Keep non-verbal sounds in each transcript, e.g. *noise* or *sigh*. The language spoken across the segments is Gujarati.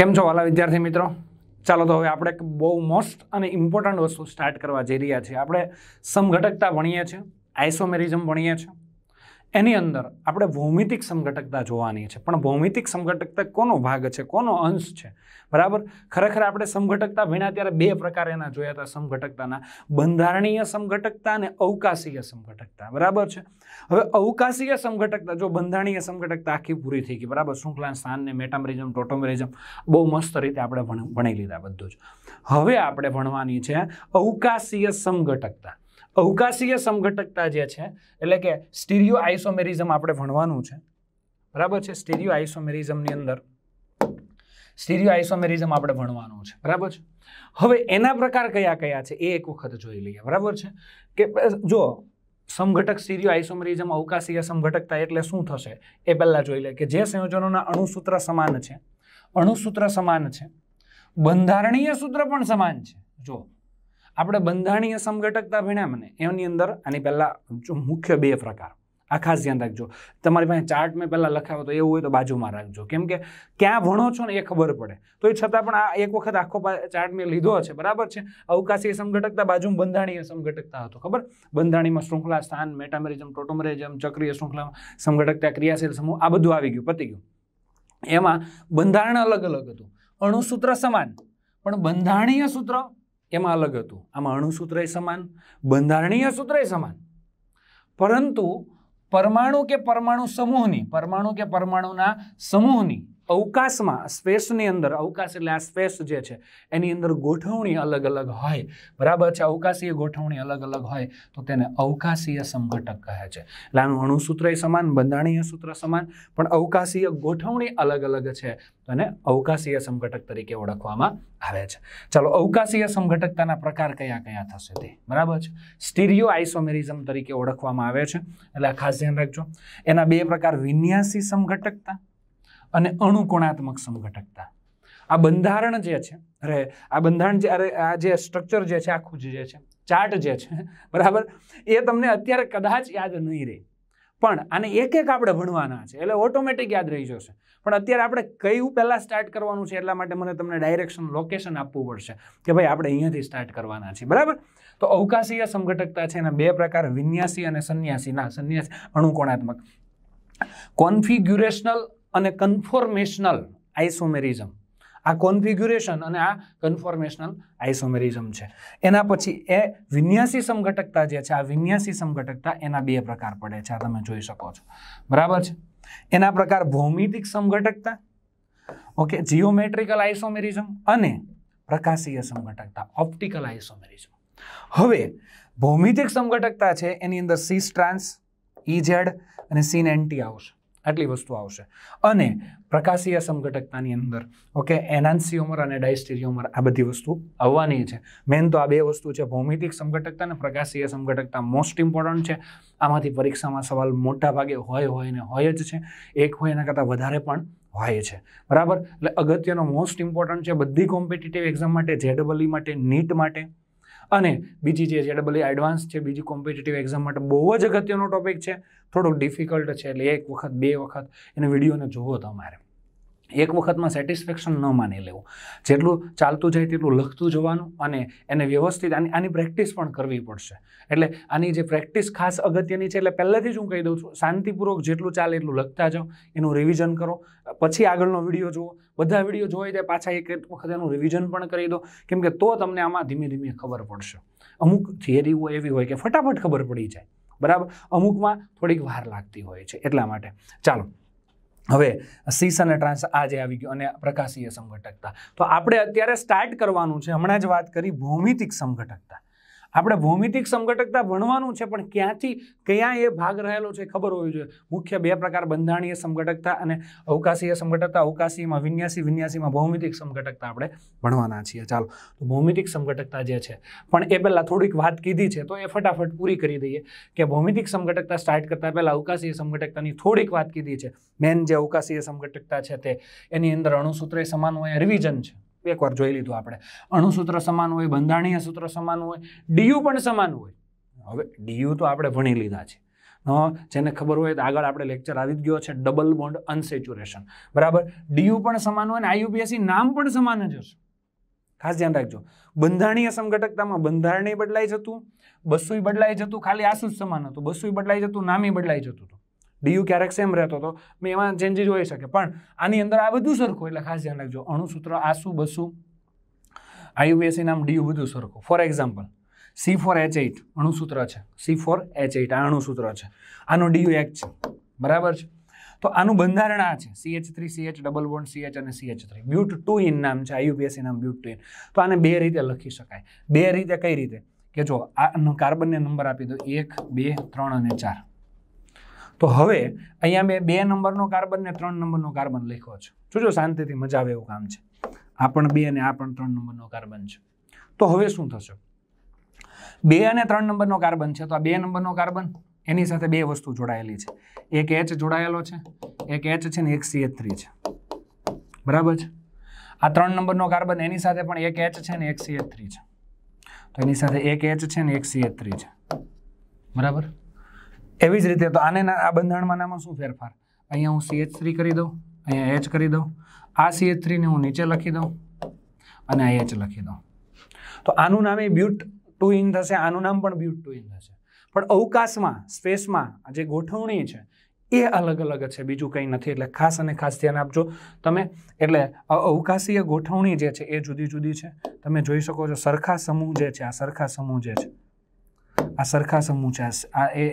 કેમ છો વાલા વિદ્યાર્થી મિત્રો ચાલો તો હવે આપણે એક બહુ મોસ્ટ અને ઇમ્પોર્ટન્ટ વસ્તુ સ્ટાર્ટ કરવા જઈ રહ્યા છીએ આપણે સમઘટકતા ભણીએ છીએ આઇસોમેરિઝમ ભણીએ છીએ એની અંદર આપણે ભૌમિતિક સંગઠકતા જોવાની છે પણ ભૌમિતિક સંગઠકતા કોનો ભાગ છે કોનો અંશ છે બરાબર ખરેખર આપણે સંગઠકતા ભીણા ત્યારે બે પ્રકાર એના જોયા હતા સંગઠકતાના બંધારણીય સંગઠકતા અને અવકાશીય સંગઠકતા બરાબર છે હવે અવકાશીય સંગઠકતા જો બંધારણીય સંગઠકતા આખી પૂરી થઈ ગઈ બરાબર શૃંખલા સ્થાનને મેટામરિઝમ ટોટોમરિઝમ બહુ મસ્ત રીતે આપણે ભણી લીધા બધું જ હવે આપણે ભણવાની છે અવકાશીય સંગઠકતા અવકાશીય સમઘટકતા જે છે એટલે કે સ્ટીરિયો આઇસોમેરિઝમ આપણે ભણવાનું છે બરાબર છે સ્ટીરિયો આઇસોમેરિઝમની અંદર સ્ટીરિયો આઇસોમેરિઝમ આપણે ભણવાનું છે બરાબર છે હવે એના પ્રકાર કયા કયા છે એ એક વખત જોઈ લઈએ બરાબર છે કે જો સમઘટક સ્ટીરિયો આઇસોમેરિઝમ અવકાશીય સમઘટકતા એટલે શું થશે એ પહેલાં જોઈ લે કે જે સંયોજનોના અણુસૂત્ર સમાન છે અણુસૂત્ર સમાન છે બંધારણીય સૂત્ર પણ સમાન છે જો આપણે બંધારણીય સમઘટકતા ભણ્યા મને એની અંદર આની પહેલાં મુખ્ય બે પ્રકાર આ ખાસ ધ્યાન રાખજો તમારી પાસે ચાર્ટ મેં પહેલાં લખાવો તો એવું હોય તો બાજુમાં રાખજો કેમ કે ક્યાં ભણો છો ને એ ખબર પડે તો એ છતાં પણ આ એક વખત આખો ચાર્ટ મેં લીધો છે બરાબર છે અવકાશી સમઘટકતા બાજુમાં બંધાણીય સમઘટકતા હતો ખબર બંધાણીમાં શૃંખલા સ્થાન મેટામેરિઝમ ટોટોમેરિઝમ ચક્રીય શૃંખલા સમઘટકતા ક્રિયાશીલ સમૂહ આ બધું આવી ગયું પતી ગયું એમાં બંધારણ અલગ અલગ હતું અણુસૂત્ર સમાન પણ બંધારણીય સૂત્ર એમાં અલગ હતું આમાં અણુસૂત્રય સમાન બંધારણીય સૂત્રય સમાન પરંતુ પરમાણુ કે પરમાણુ સમૂહની પરમાણુ કે પરમાણુના સમૂહની અવકાશમાં સ્પેસની અંદર અવકાશ એટલે આ સ્પેસ જે છે એની અંદર ગોઠવણી અલગ અલગ હોય બરાબર છે અવકાશીય ગોઠવણી અલગ અલગ હોય તો તેને અવકાશીય સંઘટક કહે છે એટલે આનું અણુસૂત્ર સમાન બંધાણીય સૂત્ર સમાન પણ અવકાશીય ગોઠવણી અલગ અલગ છે તો એને અવકાશીય સંઘટક તરીકે ઓળખવામાં આવે છે ચાલો અવકાશીય સંઘટકતાના પ્રકાર કયા કયા થશે તે બરાબર છે સ્ટીરિયો આઇસોમેરિઝમ તરીકે ઓળખવામાં આવે છે એટલે આ ખાસ ધ્યાન રાખજો એના બે પ્રકાર વિન્યાસી સંઘટકતા અને અણુકોણાત્મક સમઘટકતા આ બંધારણ જે છે અરે આ બંધારણ જે અરે આ જે સ્ટ્રક્ચર જે છે આખું જે છે ચાર્ટ જે છે *laughs* બરાબર એ તમને અત્યારે કદાચ યાદ નહીં રહે પણ આને એક એક આપણે ભણવાના છે એટલે ઓટોમેટિક યાદ રહી જશે પણ અત્યારે આપણે કયું પહેલાં સ્ટાર્ટ કરવાનું છે એટલા માટે મને તમને ડાયરેક્શન લોકેશન આપવું પડશે કે ભાઈ આપણે અહીંયાથી સ્ટાર્ટ કરવાના છીએ બરાબર તો અવકાશીય સંઘટકતા છે એના બે પ્રકાર વિન્યાસી અને સંન્યાસી ના સંન્યાસી અણુકોણાત્મક કોન્ફિગ્યુરેશનલ અને કન્ફોર્મેશનલ આઇસોમેરિઝમ આ કોન્ફિગ્યુરેશન અને આ કન્ફોર્મેશનલ આઇસોમેરિઝમ છે એના પછી એ વિન્યાસી સમઘટકતા જે છે આ વિન્યાસી સમઘટકતા એના બે પ્રકાર પડે છે આ તમે જોઈ શકો છો બરાબર છે એના પ્રકાર ભૌમિતિક સમઘટકતા ઓકે જીઓમેટ્રિકલ આઇસોમેરિઝમ અને પ્રકાશીય સમઘટકતા ઓપ્ટિકલ આઇસોમેરિઝમ હવે ભૌમિતિક સમઘટકતા છે એની અંદર સી સ્ટ્રાન્સ ઈ અને સીન એન્ટી આવશે આટલી વસ્તુ આવશે અને પ્રકાશીય સમઘટકતાની અંદર ઓકે એનાન્સિયોમર અને ડાયસ્ટેરિયોમર આ બધી વસ્તુ આવવાની છે મેન તો આ બે વસ્તુ છે ભૌમિતિક સમઘટકતા અને પ્રકાશીય સમઘટકતા મોસ્ટ ઇમ્પોર્ટન્ટ છે આમાંથી પરીક્ષામાં સવાલ મોટા ભાગે હોય હોય ને હોય જ છે એક હોય એના કરતાં વધારે પણ હોય છે બરાબર એટલે અગત્યનો મોસ્ટ ઇમ્પોર્ટન્ટ છે બધી કોમ્પિટિટિવ એક્ઝામ માટે જેડબલી e માટે નીટ માટે અને બીજી જે છે ડબલ એડવાન્સ છે બીજી કોમ્પિટેટિવ એક્ઝામ માટે બહુ જ અગત્યનો ટોપિક છે થોડોક ડિફિકલ્ટ છે એટલે એક વખત બે વખત એને વિડીયોને જોવો તમારે એક વખતમાં સેટિસ્ફેક્શન ન માની લેવું જેટલું ચાલતું જાય તેટલું લખતું જવાનું અને એને વ્યવસ્થિત આની આની પ્રેક્ટિસ પણ કરવી પડશે એટલે આની જે પ્રેક્ટિસ ખાસ અગત્યની છે એટલે પહેલેથી જ હું કહી દઉં છું શાંતિપૂર્વક જેટલું ચાલે એટલું લખતા જાઓ એનું રિવિઝન કરો પછી આગળનો વિડીયો જુઓ બધા વિડીયો જોઈ જાય પાછા એક એક વખત એનું રિવિઝન પણ કરી દો કેમકે તો તમને આમાં ધીમે ધીમે ખબર પડશે અમુક થિયરીઓ એવી હોય કે ફટાફટ ખબર પડી જાય બરાબર અમુકમાં થોડીક વાર લાગતી હોય છે એટલા માટે ચાલો હવે શીશ અને ટ્રાન્સ આજે આવી ગયું અને પ્રકાશીય સંઘટકતા તો આપણે અત્યારે સ્ટાર્ટ કરવાનું છે હમણાં જ વાત કરી ભૌમિતિક સંઘટકતા આપણે ભૌમિતિક સંગટકતા ભણવાનું છે પણ ક્યાંથી કયા એ ભાગ રહેલો છે ખબર હોવી જોઈએ મુખ્ય બે પ્રકાર બંધારણીય સંગટકતા અને અવકાશીય સંગટકતા અવકાશીમાં વિન્યાસી વિન્યાસીમાં ભૌમિતિક સંગટકતા આપણે ભણવાના છીએ ચાલો તો ભૌમિતિક સંગટકતા જે છે પણ એ પહેલાં થોડીક વાત કીધી છે તો એ ફટાફટ પૂરી કરી દઈએ કે ભૌમિતિક સંગટકતા સ્ટાર્ટ કરતાં પહેલાં અવકાશીય સંગટકતાની થોડીક વાત કીધી છે મેન જે અવકાશીય સંગટકતા છે તે એની અંદર અણુસૂત્રે સમાન હોય રિવિઝન છે એકવાર જોઈ લીધું આપણે અણુસૂત્ર સમાન હોય બંધારણીય સૂત્ર સમાન હોય ડીયુ પણ સમાન હોય હવે ડીયુ તો આપણે ભણી લીધા છે જેને ખબર હોય તો આગળ આપણે લેક્ચર આવી જ ગયો છે ડબલ બોન્ડ અનસેચ્યુરેશન બરાબર ડીયુ પણ સમાન હોય અને આઈયુપીએસસી નામ પણ સમાન જ હશે ખાસ ધ્યાન રાખજો બંધારણીય સંગઠકતામાં બંધારણીય બદલાઈ જતું બસુય બદલાઈ જતું ખાલી આસુ જ સમાન હતું બસુય બદલાઈ જતું નામી બદલાઈ જતું હતું ડીયુ ક્યારેક સેમ રહેતો હતો મેં એમાં ચેન્જીસ હોઈ શકે પણ આની અંદર આ બધું સરખું એટલે ખાસ ધ્યાન રાખજો અણુસૂત્ર આસુ બસુ આયુએસી નામ ડીયુ બધું સરખું for example C four H eight અણુસૂત્ર છે સી ફોર એચ એઇટ આ અણુસૂત્ર છે આનું ડીયુ એક છે બરાબર છે તો આનું બંધારણ આ છે C H three C H double bond C H અને C H three but two ene નામ છે આયુપીએસસી નામ બ્યુટ ટુ ઇન તો આને બે રીતે લખી શકાય બે રીતે કઈ રીતે કે જો આ કાર્બનને નંબર આપી દો એક બે ત્રણ અને ચાર તો હવે અહીંયા મેં બે નંબરનો કાર્બન ને ત્રણ નંબરનો કાર્બન લખ્યો છે જોજો શાંતિથી મજા આવે એવું કામ છે આ પણ બે અને આ પણ ત્રણ નંબરનો કાર્બન છે તો હવે શું થશે બે અને ત્રણ નંબરનો કાર્બન છે તો આ બે નંબરનો કાર્બન એની સાથે બે વસ્તુ જોડાયેલી છે એક એચ જોડાયેલો છે એક એચ છે ને એક સી સીએચ થ્રી છે બરાબર છે આ ત્રણ નંબરનો કાર્બન એની સાથે પણ એક એચ છે ને એક સી સીએચ થ્રી છે તો એની સાથે એક એચ છે ને એક સી સીએચ થ્રી છે બરાબર એવી જ રીતે તો આને આ બંધારણમાં નામાં શું ફેરફાર અહીંયા હું સીએચ થ્રી કરી દઉં અહીંયા એચ કરી દઉં આ સીએચ થ્રીને હું નીચે લખી દઉં અને આ એચ લખી દઉં તો આનું નામ એ બ્યુટ ટુ ઇન થશે આનું નામ પણ બ્યુટ ટુ ઇન થશે પણ અવકાશમાં સ્પેસમાં જે ગોઠવણી છે એ અલગ અલગ છે બીજું કંઈ નથી એટલે ખાસ અને ખાસ ધ્યાન આપજો તમે એટલે અવકાશીય ગોઠવણી જે છે એ જુદી જુદી છે તમે જોઈ શકો છો સરખા સમૂહ જે છે આ સરખા સમૂહ જે છે આ સરખા સમૂહ છે આ એ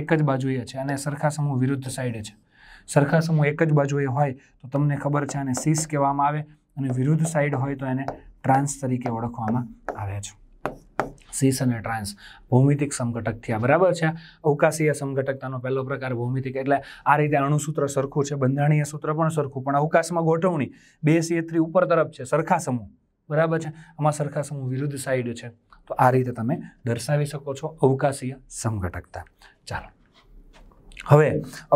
એક જ બાજુએ છે અને સરખા સમૂહ વિરુદ્ધ સાઈડે છે સરખા સમૂહ એક જ બાજુએ હોય તો તમને ખબર છે આને સીસ કહેવામાં આવે અને વિરુદ્ધ સાઈડ હોય તો એને ટ્રાન્સ તરીકે ઓળખવામાં આવે છે સીસ અને ટ્રાન્સ ભૌમિતિક સમઘટક થયા બરાબર છે અવકાશીય સમઘટકતાનો પહેલો પ્રકાર ભૌમિતિક એટલે આ રીતે અણુસૂત્ર સરખું છે બંધાણીય સૂત્ર પણ સરખું પણ અવકાશમાં ગોઠવણી બે સીએ થ્રી ઉપર તરફ છે સરખા સમૂહ બરાબર છે આમાં સરખા સમૂહ વિરુદ્ધ સાઈડ છે તો આ રીતે તમે દર્શાવી શકો છો અવકાશીય સમઘટકતા ચાલો હવે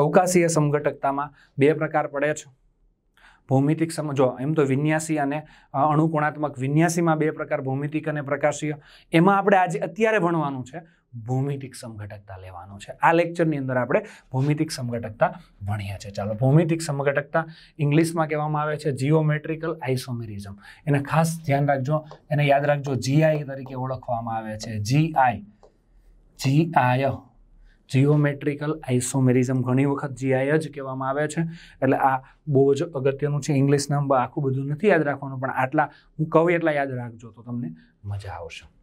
અવકાશીય સમઘટકતામાં બે પ્રકાર પડે છે ભૌમિતિક સમજો એમ તો વિન્યાસી અને અણુકોણાત્મક વિન્યાસીમાં બે પ્રકાર ભૌમિતિક અને પ્રકાશીય એમાં આપણે આજે અત્યારે ભણવાનું છે ભૌમિતિક સમઘટકતા લેવાનું છે આ લેક્ચરની અંદર આપણે ભૌમિતિક સમઘટકતા ભણ્યા છે ચાલો ભૌમિતિક સમઘટકતા ઇંગ્લિશમાં કહેવામાં આવે છે જીઓમેટ્રિકલ આઇસોમેરિઝમ એને ખાસ ધ્યાન રાખજો એને યાદ રાખજો જીઆઈ તરીકે ઓળખવામાં આવે છે જીઆઈ જીઆય જીઓમેટ્રિકલ આઇસોમેરિઝમ ઘણી વખત જીઆઈ જ કહેવામાં આવે છે એટલે આ બહુ જ અગત્યનું છે ઇંગ્લિશ નામ આખું બધું નથી યાદ રાખવાનું પણ આટલા હું કહું એટલા યાદ રાખજો તો તમને મજા આવશે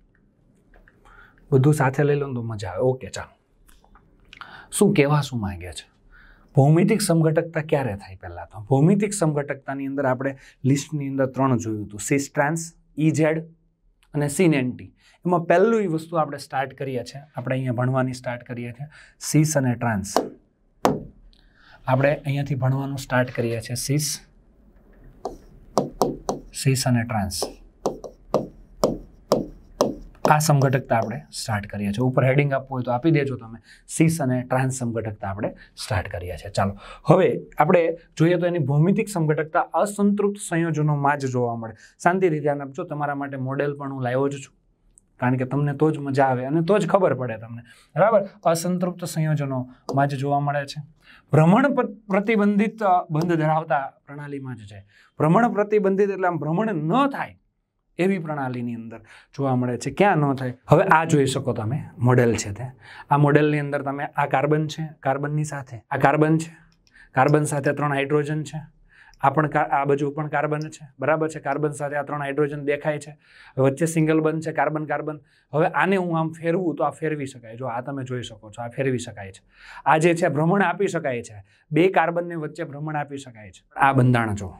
બધું સાથે લઈ લો તો મજા આવે ઓકે ચાલો શું કહેવા શું માંગે છે ભૌમિતિક સમઘટકતા ક્યારે થાય પહેલાં તો ભૌમિતિક સમઘટકતાની અંદર આપણે લિસ્ટની અંદર ત્રણ જોયું હતું સીસ ટ્રાન્સ ઝેડ અને સીન એન્ટી એમાં પહેલું એ વસ્તુ આપણે સ્ટાર્ટ કરીએ છીએ આપણે અહીંયા ભણવાની સ્ટાર્ટ કરીએ છીએ સીસ અને ટ્રાન્સ આપણે અહીંયાથી ભણવાનું સ્ટાર્ટ કરીએ છીએ સીસ સીસ અને ટ્રાન્સ આ સમઘટકતા આપણે સ્ટાર્ટ કરીએ છીએ ઉપર હેડિંગ આપવું હોય તો આપી દેજો તમે સીસ અને ટ્રાન્સ સમઘટકતા આપણે સ્ટાર્ટ કરીએ છીએ ચાલો હવે આપણે જોઈએ તો એની ભૌમિતિક સમઘટકતા અસંતૃપ્ત સંયોજનોમાં જ જોવા મળે શાંતિથી ધ્યાન આપજો તમારા માટે મોડેલ પણ હું લાવ્યો જ છું કારણ કે તમને તો જ મજા આવે અને તો જ ખબર પડે તમને બરાબર અસંતૃપ્ત સંયોજનોમાં જ જોવા મળે છે ભ્રમણ પ્રતિબંધિત બંધ ધરાવતા પ્રણાલીમાં જ છે ભ્રમણ પ્રતિબંધિત એટલે આમ ભ્રમણ ન થાય એવી પ્રણાલીની અંદર જોવા મળે છે ક્યાં ન થાય હવે આ જોઈ શકો તમે મોડેલ છે તે આ મોડેલની અંદર તમે આ કાર્બન છે કાર્બનની સાથે આ કાર્બન છે કાર્બન સાથે ત્રણ હાઇડ્રોજન છે આ પણ આ બાજુ પણ કાર્બન છે બરાબર છે કાર્બન સાથે આ ત્રણ હાઇડ્રોજન દેખાય છે વચ્ચે સિંગલ બંધ છે કાર્બન કાર્બન હવે આને હું આમ ફેરવું તો આ ફેરવી શકાય જો આ તમે જોઈ શકો છો આ ફેરવી શકાય છે આ જે છે ભ્રમણ આપી શકાય છે બે કાર્બનને વચ્ચે ભ્રમણ આપી શકાય છે આ બંધાણ જો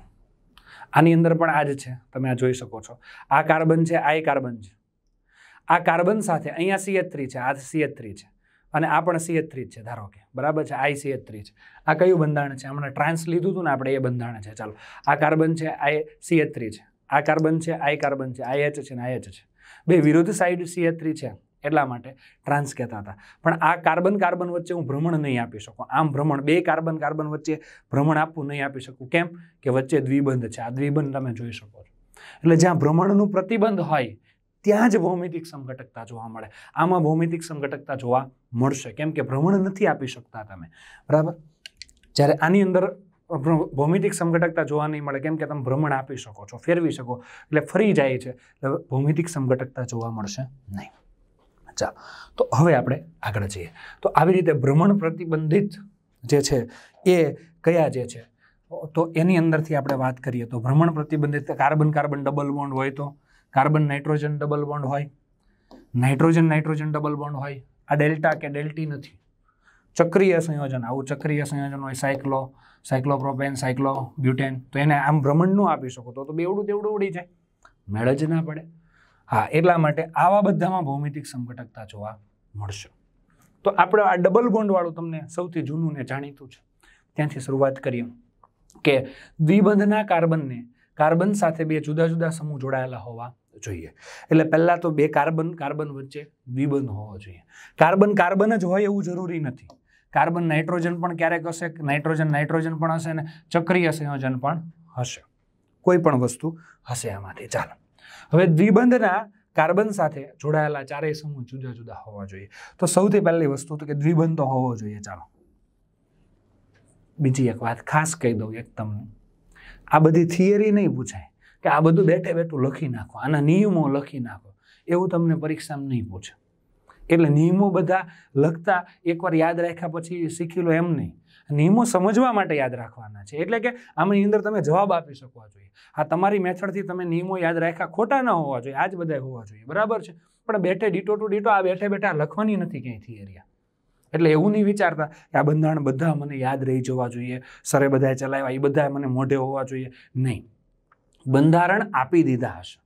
આની અંદર પણ આ જ છે તમે આ જોઈ શકો છો આ કાર્બન છે આ એ કાર્બન છે આ કાર્બન સાથે અહીંયા સી થ્રી છે આ સી થ્રી છે અને આ પણ સી થ્રી છે ધારો કે બરાબર છે આઈ સી થ્રી છે આ કયું બંધારણ છે હમણાં ટ્રાન્સ લીધું હતું ને આપણે એ બંધારણ છે ચાલો આ કાર્બન છે આ એ સી થ્રી છે આ કાર્બન છે આ કાર્બન છે આ એચ છે ને આ એચ છે બે વિરુદ્ધ સાઈડ સી થ્રી છે એટલા માટે ટ્રાન્સ કહેતા હતા પણ આ કાર્બન કાર્બન વચ્ચે હું ભ્રમણ નહીં આપી શકું આમ ભ્રમણ બે કાર્બન કાર્બન વચ્ચે ભ્રમણ આપવું નહીં આપી શકું કેમ કે વચ્ચે દ્વિબંધ છે આ દ્વિબંધ તમે જોઈ શકો છો એટલે જ્યાં ભ્રમણનું પ્રતિબંધ હોય ત્યાં જ ભૌમિતિક સંઘટકતા જોવા મળે આમાં ભૌમિતિક સંઘટકતા જોવા મળશે કેમ કે ભ્રમણ નથી આપી શકતા તમે બરાબર જ્યારે આની અંદર ભૌમિતિક સંઘટકતા જોવા નહીં મળે કેમ કે તમે ભ્રમણ આપી શકો છો ફેરવી શકો એટલે ફરી જાય છે એટલે ભૌમિતિક સંઘટકતા જોવા મળશે નહીં ચાલો તો હવે આપણે આગળ જઈએ તો આવી રીતે ભ્રમણ પ્રતિબંધિત જે છે એ કયા જે છે તો એની અંદરથી આપણે વાત કરીએ તો ભ્રમણ પ્રતિબંધિત કાર્બન કાર્બન ડબલ બોન્ડ હોય તો કાર્બન નાઇટ્રોજન ડબલ બોન્ડ હોય નાઇટ્રોજન નાઇટ્રોજન ડબલ બોન્ડ હોય આ ડેલ્ટા કે ડેલ્ટી નથી ચક્રીય સંયોજન આવું ચક્રીય સંયોજન હોય સાયક્લો સાયક્લોપ્રોપેન સાયક્લો બ્યુટેન તો એને આમ ભ્રમણ ભ્રમણનું આપી શકો તો બેવડું તેવડું ઉડી જાય મેળ જ ના પડે હા એટલા માટે આવા બધામાં ભૌમિતિક સંકટકતા જોવા મળશે તો આપણે આ ડબલ બોન્ડવાળું તમને સૌથી જૂનું ને જાણીતું છે ત્યાંથી શરૂઆત કરીએ કે દ્વિબંધના કાર્બનને કાર્બન સાથે બે જુદા જુદા સમૂહ જોડાયેલા હોવા જોઈએ એટલે પહેલાં તો બે કાર્બન કાર્બન વચ્ચે દ્વિબંધ હોવો જોઈએ કાર્બન કાર્બન જ હોય એવું જરૂરી નથી કાર્બન નાઇટ્રોજન પણ ક્યારેક હશે નાઇટ્રોજન નાઇટ્રોજન પણ હશે અને ચક્રીય સંયોજન પણ હશે કોઈ પણ વસ્તુ હશે આમાંથી ચાલો હવે દ્વિબંધના કાર્બન સાથે જોડાયેલા ચારેય સમૂહ જુદા જુદા હોવા જોઈએ તો સૌથી પહેલી વસ્તુ તો કે દ્વિબંધ તો હોવો જોઈએ ચાલો બીજી એક વાત ખાસ કહી દઉં એક તમને આ બધી થિયરી નહીં પૂછાય કે આ બધું બેઠે બેઠું લખી નાખો આના નિયમો લખી નાખો એવું તમને પરીક્ષામાં નહીં પૂછે એટલે નિયમો બધા લખતા એકવાર યાદ રાખ્યા પછી શીખી લો એમ નહીં નિયમો સમજવા માટે યાદ રાખવાના છે એટલે કે આમની અંદર તમે જવાબ આપી શકવા જોઈએ આ તમારી મેથડથી તમે નિયમો યાદ રાખ્યા ખોટા ન હોવા જોઈએ આ જ બધા હોવા જોઈએ બરાબર છે પણ બેઠે ડીટો ટુ ડીટો આ બેઠે બેઠા લખવાની નથી ક્યાંય થિયરિયા એટલે એવું નહીં વિચારતા કે આ બંધારણ બધા મને યાદ રહી જવા જોઈએ સરે બધાએ ચલાવ્યા એ બધા મને મોઢે હોવા જોઈએ નહીં બંધારણ આપી દીધા હશે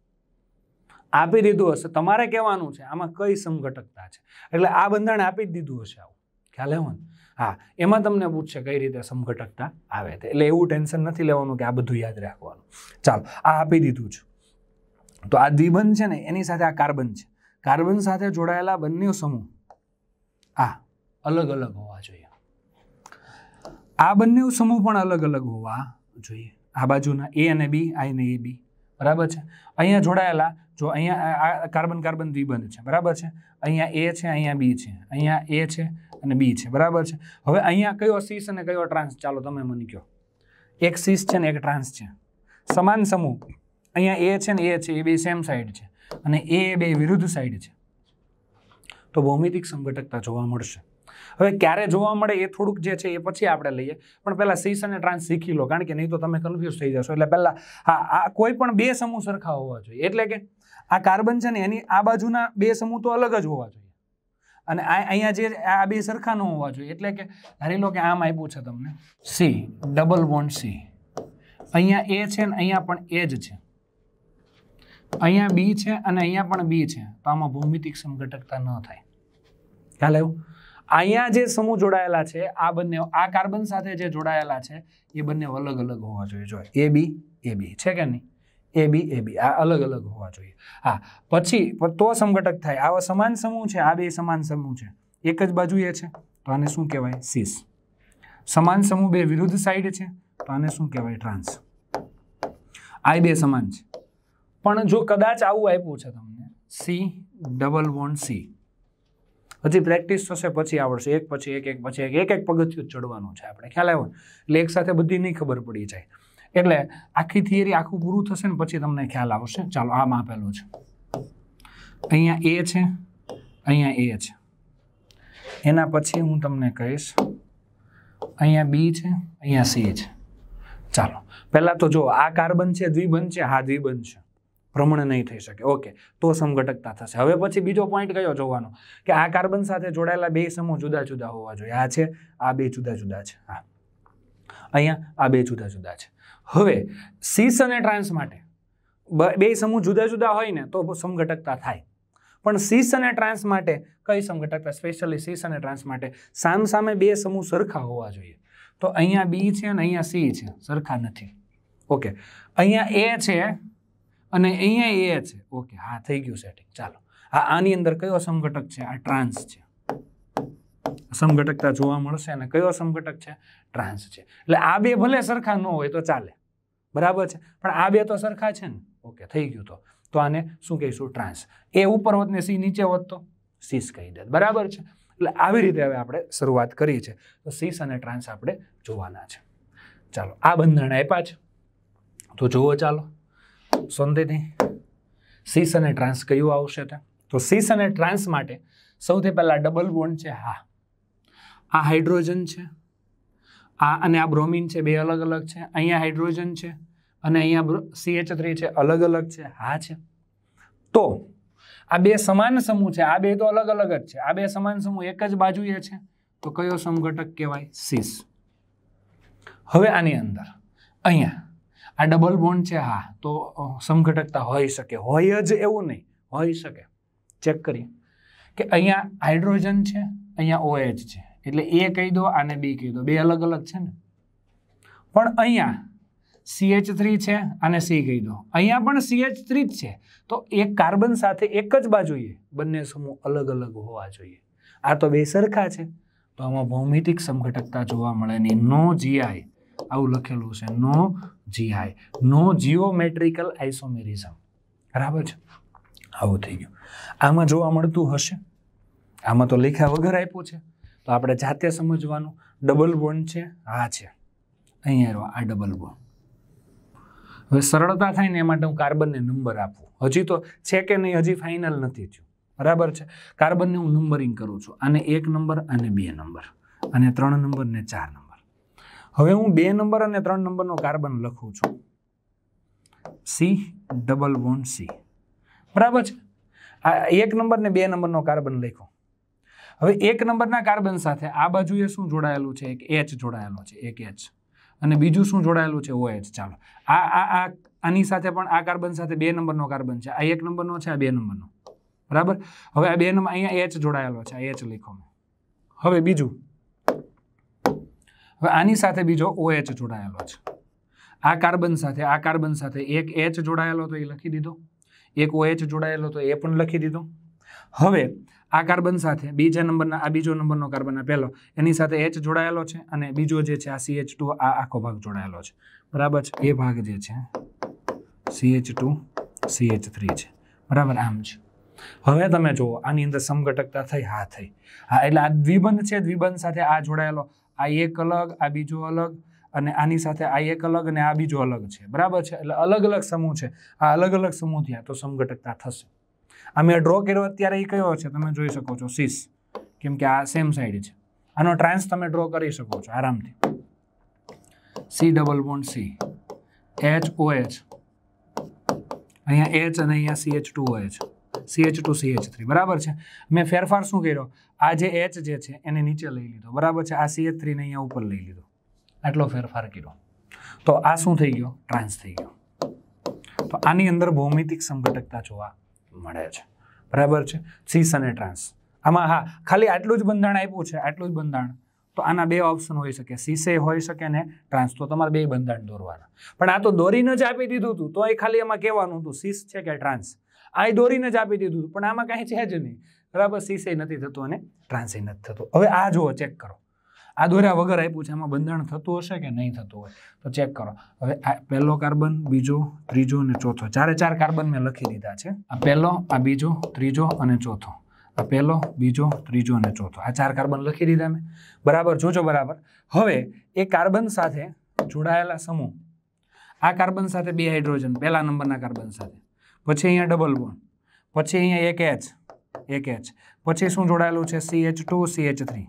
આપી દીધું હશે તમારે કહેવાનું છે આમાં કઈ સંઘટકતા છે એટલે આ બંધારણ આપી જ દીધું હશે આવું ખ્યાલ આવ્યો ને હા એમાં તમને પૂછશે કઈ રીતે સમઘટકતા આવે છે એટલે એવું ટેન્શન નથી લેવાનું કે આ બધું યાદ રાખવાનું ચાલો આ આપી દીધું છે તો આ દ્વિબંધ છે ને એની સાથે આ કાર્બન છે કાર્બન સાથે જોડાયેલા બંને સમૂહ આ અલગ અલગ હોવા જોઈએ આ બંને સમૂહ પણ અલગ અલગ હોવા જોઈએ આ બાજુના એ અને બી આ અને એ બી બરાબર છે અહીંયા જોડાયેલા જો અહીંયા આ કાર્બન કાર્બન દ્વિબંધ છે બરાબર છે અહીંયા એ છે અહીંયા બી છે અહીંયા એ છે અને બી છે બરાબર છે હવે અહીંયા કયો સીસ અને કયો ટ્રાન્સ ચાલો તમે મને કહો એક સીસ છે ને એક ટ્રાન્સ છે સમાન સમૂહ અહીંયા એ છે ને એ છે એ બે સેમ સાઈડ છે અને એ બે વિરુદ્ધ સાઈડ છે તો ભૌમિતિક સંગઠકતા જોવા મળશે હવે ક્યારે જોવા મળે એ થોડુંક જે છે એ પછી આપણે લઈએ પણ પહેલાં સીસ અને ટ્રાન્સ શીખી લો કારણ કે નહીં તો તમે કન્ફ્યુઝ થઈ જશો એટલે પહેલાં હા આ કોઈ પણ બે સમૂહ સરખા હોવા જોઈએ એટલે કે આ કાર્બન છે ને એની આ બાજુના બે સમૂહ તો અલગ જ હોવા જોઈએ અને આ અહીંયા જે આ બે સરખા ન હોવા જોઈએ એટલે કે ધારી લો કે આમ આપ્યું છે તમને સી ડબલ બોન્ડ સી અહીંયા એ છે ને અહીંયા પણ એ જ છે અહીંયા બી છે અને અહીંયા પણ બી છે તો આમાં ભૌમિતિક સમઘટકતા ન થાય ખ્યાલ આવ્યું અહીંયા જે સમૂહ જોડાયેલા છે આ બંને આ કાર્બન સાથે જે જોડાયેલા છે એ બંને અલગ અલગ હોવા જોઈએ જો એ બી એ બી છે કે નહીં એ બી એ બી આ અલગ અલગ હોવા જોઈએ હા પછી તો સમઘટક થાય આવા સમાન સમૂહ છે આ બે સમાન સમૂહ છે એક જ બાજુ એ છે તો આને શું કહેવાય સીસ સમાન સમૂહ બે વિરુદ્ધ સાઈડ છે તો આને શું કહેવાય ટ્રાન્સ આ બે સમાન છે પણ જો કદાચ આવું આપ્યું છે તમને સી ડબલ વોન સી હજી પ્રેક્ટિસ થશે પછી આવડશે એક પછી એક એક પછી એક એક એક પગથિયું ચડવાનું છે આપણે ખ્યાલ આવ્યો એટલે એક સાથે બધી નહીં ખબર પડી જાય એટલે આખી થિયરી આખું પૂરું થશે ને પછી તમને ખ્યાલ આવશે ચાલો આમ આપેલું છે અહીંયા એ છે અહીંયા એ છે એના પછી હું તમને કહીશ અહીંયા બી છે અહીંયા સી છે ચાલો પહેલાં તો જો આ કાર્બન છે દ્વિબંધ છે હા દ્વિબંધ છે ભ્રમણ નહીં થઈ શકે ઓકે તો સમઘટકતા થશે હવે પછી બીજો પોઈન્ટ કયો જોવાનો કે આ કાર્બન સાથે જોડાયેલા બે સમૂહ જુદા જુદા હોવા જોઈએ આ છે આ બે જુદા જુદા છે હા અહીંયા આ બે જુદા જુદા છે હવે શીસ અને ટ્રાન્સ માટે બે સમૂહ જુદા જુદા હોય ને તો સમઘટકતા થાય પણ શીસ અને ટ્રાન્સ માટે કઈ સમઘટકતા સ્પેશિયલી શીસ અને ટ્રાન્સ માટે સામ સામે બે સમૂહ સરખા હોવા જોઈએ તો અહીંયા બી છે અને અહીંયા સી છે સરખા નથી ઓકે અહીંયા એ છે અને અહીંયા એ છે ઓકે હા થઈ ગયું સેટિંગ ચાલો હા આની અંદર કયો સમઘટક છે આ ટ્રાન્સ છે સમઘટકતા જોવા મળશે અને કયો સમઘટક છે ટ્રાન્સ છે એટલે આ બે ભલે સરખા ન હોય તો ચાલે બરાબર છે પણ આ બે તો સરખા છે ને ઓકે થઈ ગયું તો તો આને શું કહીશું ટ્રાન્સ એ ઉપર હોત ને સી નીચે હોત તો સીસ કહી દે બરાબર છે એટલે આવી રીતે હવે આપણે શરૂઆત કરી છે તો સીસ અને ટ્રાન્સ આપણે જોવાના છે ચાલો આ બંધારણ આપ્યા છે તો જુઓ ચાલો સંધિની સીસ અને ટ્રાન્સ કયું આવશે તે તો સીસ અને ટ્રાન્સ માટે સૌથી પહેલાં ડબલ બોન્ડ છે હા આ હાઇડ્રોજન છે આ અને આ બ્રોમિન છે બે અલગ અલગ છે અહીંયા હાઇડ્રોજન છે અને અહીંયા સીએચ થ્રી છે અલગ અલગ છે હા છે તો આ બે સમાન સમૂહ છે આ બે તો અલગ અલગ જ છે આ બે સમાન સમૂહ એક જ બાજુએ છે તો કયો સમઘટક કહેવાય સીસ હવે આની અંદર અહીંયા આ ડબલ બોન્ડ છે હા તો સમઘટકતા હોઈ શકે હોય જ એવું નહીં હોઈ શકે ચેક કરીએ કે અહીંયા હાઇડ્રોજન છે અહીંયા ઓએચ છે એટલે એ કહી દો આને બી કહી દો બે અલગ અલગ છે ને પણ અહીંયા સીએચ થ્રી છે અને સી કહી દો અહીંયા પણ સીએચ થ્રી જ છે તો એક કાર્બન સાથે એક જ બાજુએ બંને સમૂહ અલગ અલગ હોવા જોઈએ આ તો બે સરખા છે તો આમાં ભૌમિતિક સમઘટકતા જોવા મળે નહીં નો જીઆઈ આવું લખેલું છે નો જીઆઈ નો જીઓમેટ્રિકલ આઇસોમેરિઝમ બરાબર છે આવું થઈ ગયું આમાં જોવા મળતું હશે આમાં તો લેખ્યા વગર આપ્યું છે તો આપણે જાતે સમજવાનું ડબલ બોન્ડ છે આ છે અહીંયા રહ્યો આ ડબલ બોન્ડ હવે સરળતા થાય ને એ માટે હું કાર્બનને નંબર આપું હજી તો છે કે નહીં હજી ફાઇનલ નથી થયું બરાબર છે કાર્બનને હું નંબરિંગ કરું છું અને એક નંબર અને બે નંબર અને ત્રણ નંબર ને ચાર નંબર હવે હું બે નંબર અને ત્રણ નંબરનો કાર્બન લખું છું સી ડબલ વન સી બરાબર છે આ એક નંબર ને બે નંબરનો કાર્બન લખ્યો હવે એક નંબરના કાર્બન સાથે આ બાજુએ શું જોડાયેલું છે એક એચ જોડાયેલો છે એક એચ અને બીજું શું જોડાયેલું છે ઓએચ ચાલો આ આ આ આની સાથે પણ આ કાર્બન સાથે બે નંબરનો કાર્બન છે આ એક નંબરનો છે આ બે નંબરનો બરાબર હવે આ બે નંબર અહીંયા એચ જોડાયેલો છે આ એચ લીખો હવે બીજું હવે આની સાથે બીજો ઓએચ જોડાયેલો છે આ કાર્બન સાથે આ કાર્બન સાથે એક એચ જોડાયેલો તો એ લખી દીધો એક ઓએચ જોડાયેલો તો એ પણ લખી દીધો હવે આ કાર્બન સાથે બીજા નંબરના આ બીજો નંબરનો કાર્બન આ પહેલો એની સાથે એચ જોડાયેલો છે અને બીજો જે છે આ સી એચ ટુ આ આખો ભાગ જોડાયેલો છે બરાબર છે એ ભાગ જે છે C H two C H three છે બરાબર આમ છે હવે તમે જુઓ આની અંદર સમઘટકતા થઈ હા થઈ હા એટલે આ દ્વિબંધ છે દ્વિબંધ સાથે આ જોડાયેલો આ એક અલગ આ બીજો અલગ અને આની સાથે આ એક અલગ અને આ બીજો અલગ છે બરાબર છે એટલે અલગ અલગ સમૂહ છે આ અલગ અલગ સમૂહ થયા તો સમઘટકતા થશે આ મેં ડ્રો કર્યો અત્યારે એ કયો છે તમે જોઈ શકો છો સીસ કેમ કે આ સેમ સાઈડ છે આનો ટ્રાન્સ તમે ડ્રો કરી શકો છો આરામથી C double bond C H O H અહીંયા એચ અને અહીંયા C H two O H C H two C H three બરાબર છે મેં ફેરફાર શું કર્યો આ જે એચ જે છે એને નીચે લઈ લીધો બરાબર છે આ સી એચ થ્રીને અહીંયા ઉપર લઈ લીધો આટલો ફેરફાર કર્યો તો આ શું થઈ ગયો ટ્રાન્સ થઈ ગયો તો આની અંદર ભૌમિતિક સંઘટકતા જોવા મળે છે બરાબર છે સીસ અને ટ્રાન્સ આમાં હા ખાલી આટલું જ બંધારણ આપ્યું છે આટલું જ બંધારણ તો આના બે ઓપ્શન હોઈ શકે સીસે હોઈ શકે ને ટ્રાન્સ તો તમારે બે બંધારણ દોરવાના પણ આ તો દોરીને જ આપી દીધું હતું તો એ ખાલી એમાં કહેવાનું હતું સીસ છે કે ટ્રાન્સ આ દોરીને જ આપી દીધું પણ આમાં કાંઈ છે જ નહીં બરાબર સીસે નથી થતું અને ટ્રાન્સે નથી થતું હવે આ જુઓ ચેક કરો આ દોર્યા વગર આપ્યું છે એમાં બંધારણ થતું હશે કે નહીં થતું હોય તો ચેક કરો હવે આ પહેલો કાર્બન બીજો ત્રીજો અને ચોથો ચારે ચાર કાર્બન મેં લખી દીધા છે આ પહેલો આ બીજો ત્રીજો અને ચોથો આ પહેલો બીજો ત્રીજો અને ચોથો આ ચાર કાર્બન લખી દીધા મેં બરાબર જોજો બરાબર હવે એ કાર્બન સાથે જોડાયેલા સમૂહ આ કાર્બન સાથે બે હાઇડ્રોજન પહેલા નંબરના કાર્બન સાથે પછી અહીંયા ડબલ બોન્ડ પછી અહીંયા એક એચ એક એચ પછી શું જોડાયેલું છે C H two C H three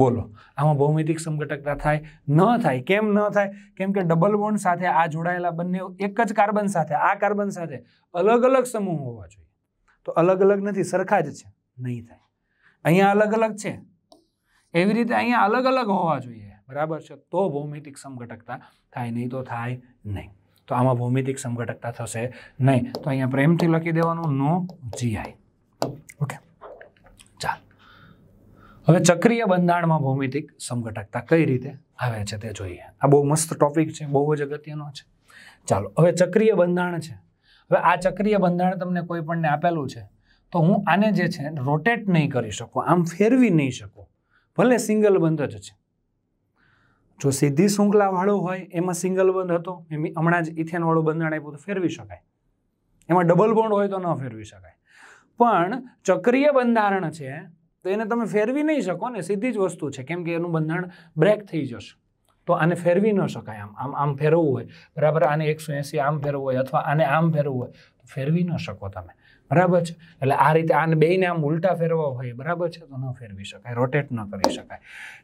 બોલો આમાં ભૌમિતિક સમઘટકતા થાય ન થાય કેમ ન થાય કેમ કે ડબલ બોન્ડ સાથે આ જોડાયેલા બંને એક જ કાર્બન સાથે આ કાર્બન સાથે અલગ અલગ સમૂહ હોવા જોઈએ તો અલગ અલગ નથી સરખા જ છે નહીં થાય અહીંયા અલગ અલગ છે એવી રીતે અહીંયા અલગ અલગ હોવા જોઈએ બરાબર છે તો ભૌમિતિક સમઘટકતા થાય નહીં તો થાય નહીં તો આમાં ભૌમિતિક સમઘટકતા થશે નહીં તો અહીંયા પ્રેમથી લખી દેવાનું નો જીઆઈ ઓકે હવે ચક્રીય બંધારણમાં ભૌમિતિક સમઘટકતા કઈ રીતે આવે છે તે જોઈએ આ બહુ મસ્ત ટોપિક છે બહુ જ અગત્યનો છે ચાલો હવે ચક્રીય બંધારણ છે હવે આ ચક્રીય બંધારણ તમને કોઈ પણને આપેલું છે તો હું આને જે છે રોટેટ નહીં કરી શકું આમ ફેરવી નહીં શકું ભલે સિંગલ બંધ જ છે જો સીધી શૃંખલાવાળો હોય એમાં સિંગલ બંધ હતો એમ હમણાં જ ઇથેનવાળું બંધારણ આપ્યું તો ફેરવી શકાય એમાં ડબલ બોન્ડ હોય તો ન ફેરવી શકાય પણ ચક્રીય બંધારણ છે તો એને તમે ફેરવી નહીં શકો ને સીધી જ વસ્તુ છે કેમ કે એનું બંધન બ્રેક થઈ જશે તો આને ફેરવી ન શકાય આમ આમ આમ ફેરવવું હોય બરાબર આને એકસો એંસી આમ ફેરવવું હોય અથવા આને આમ ફેરવવું હોય તો ફેરવી ન શકો તમે બરાબર છે એટલે આ રીતે આને બેને આમ ઉલટા ફેરવવા હોય બરાબર છે તો ન ફેરવી શકાય રોટેટ ન કરી શકાય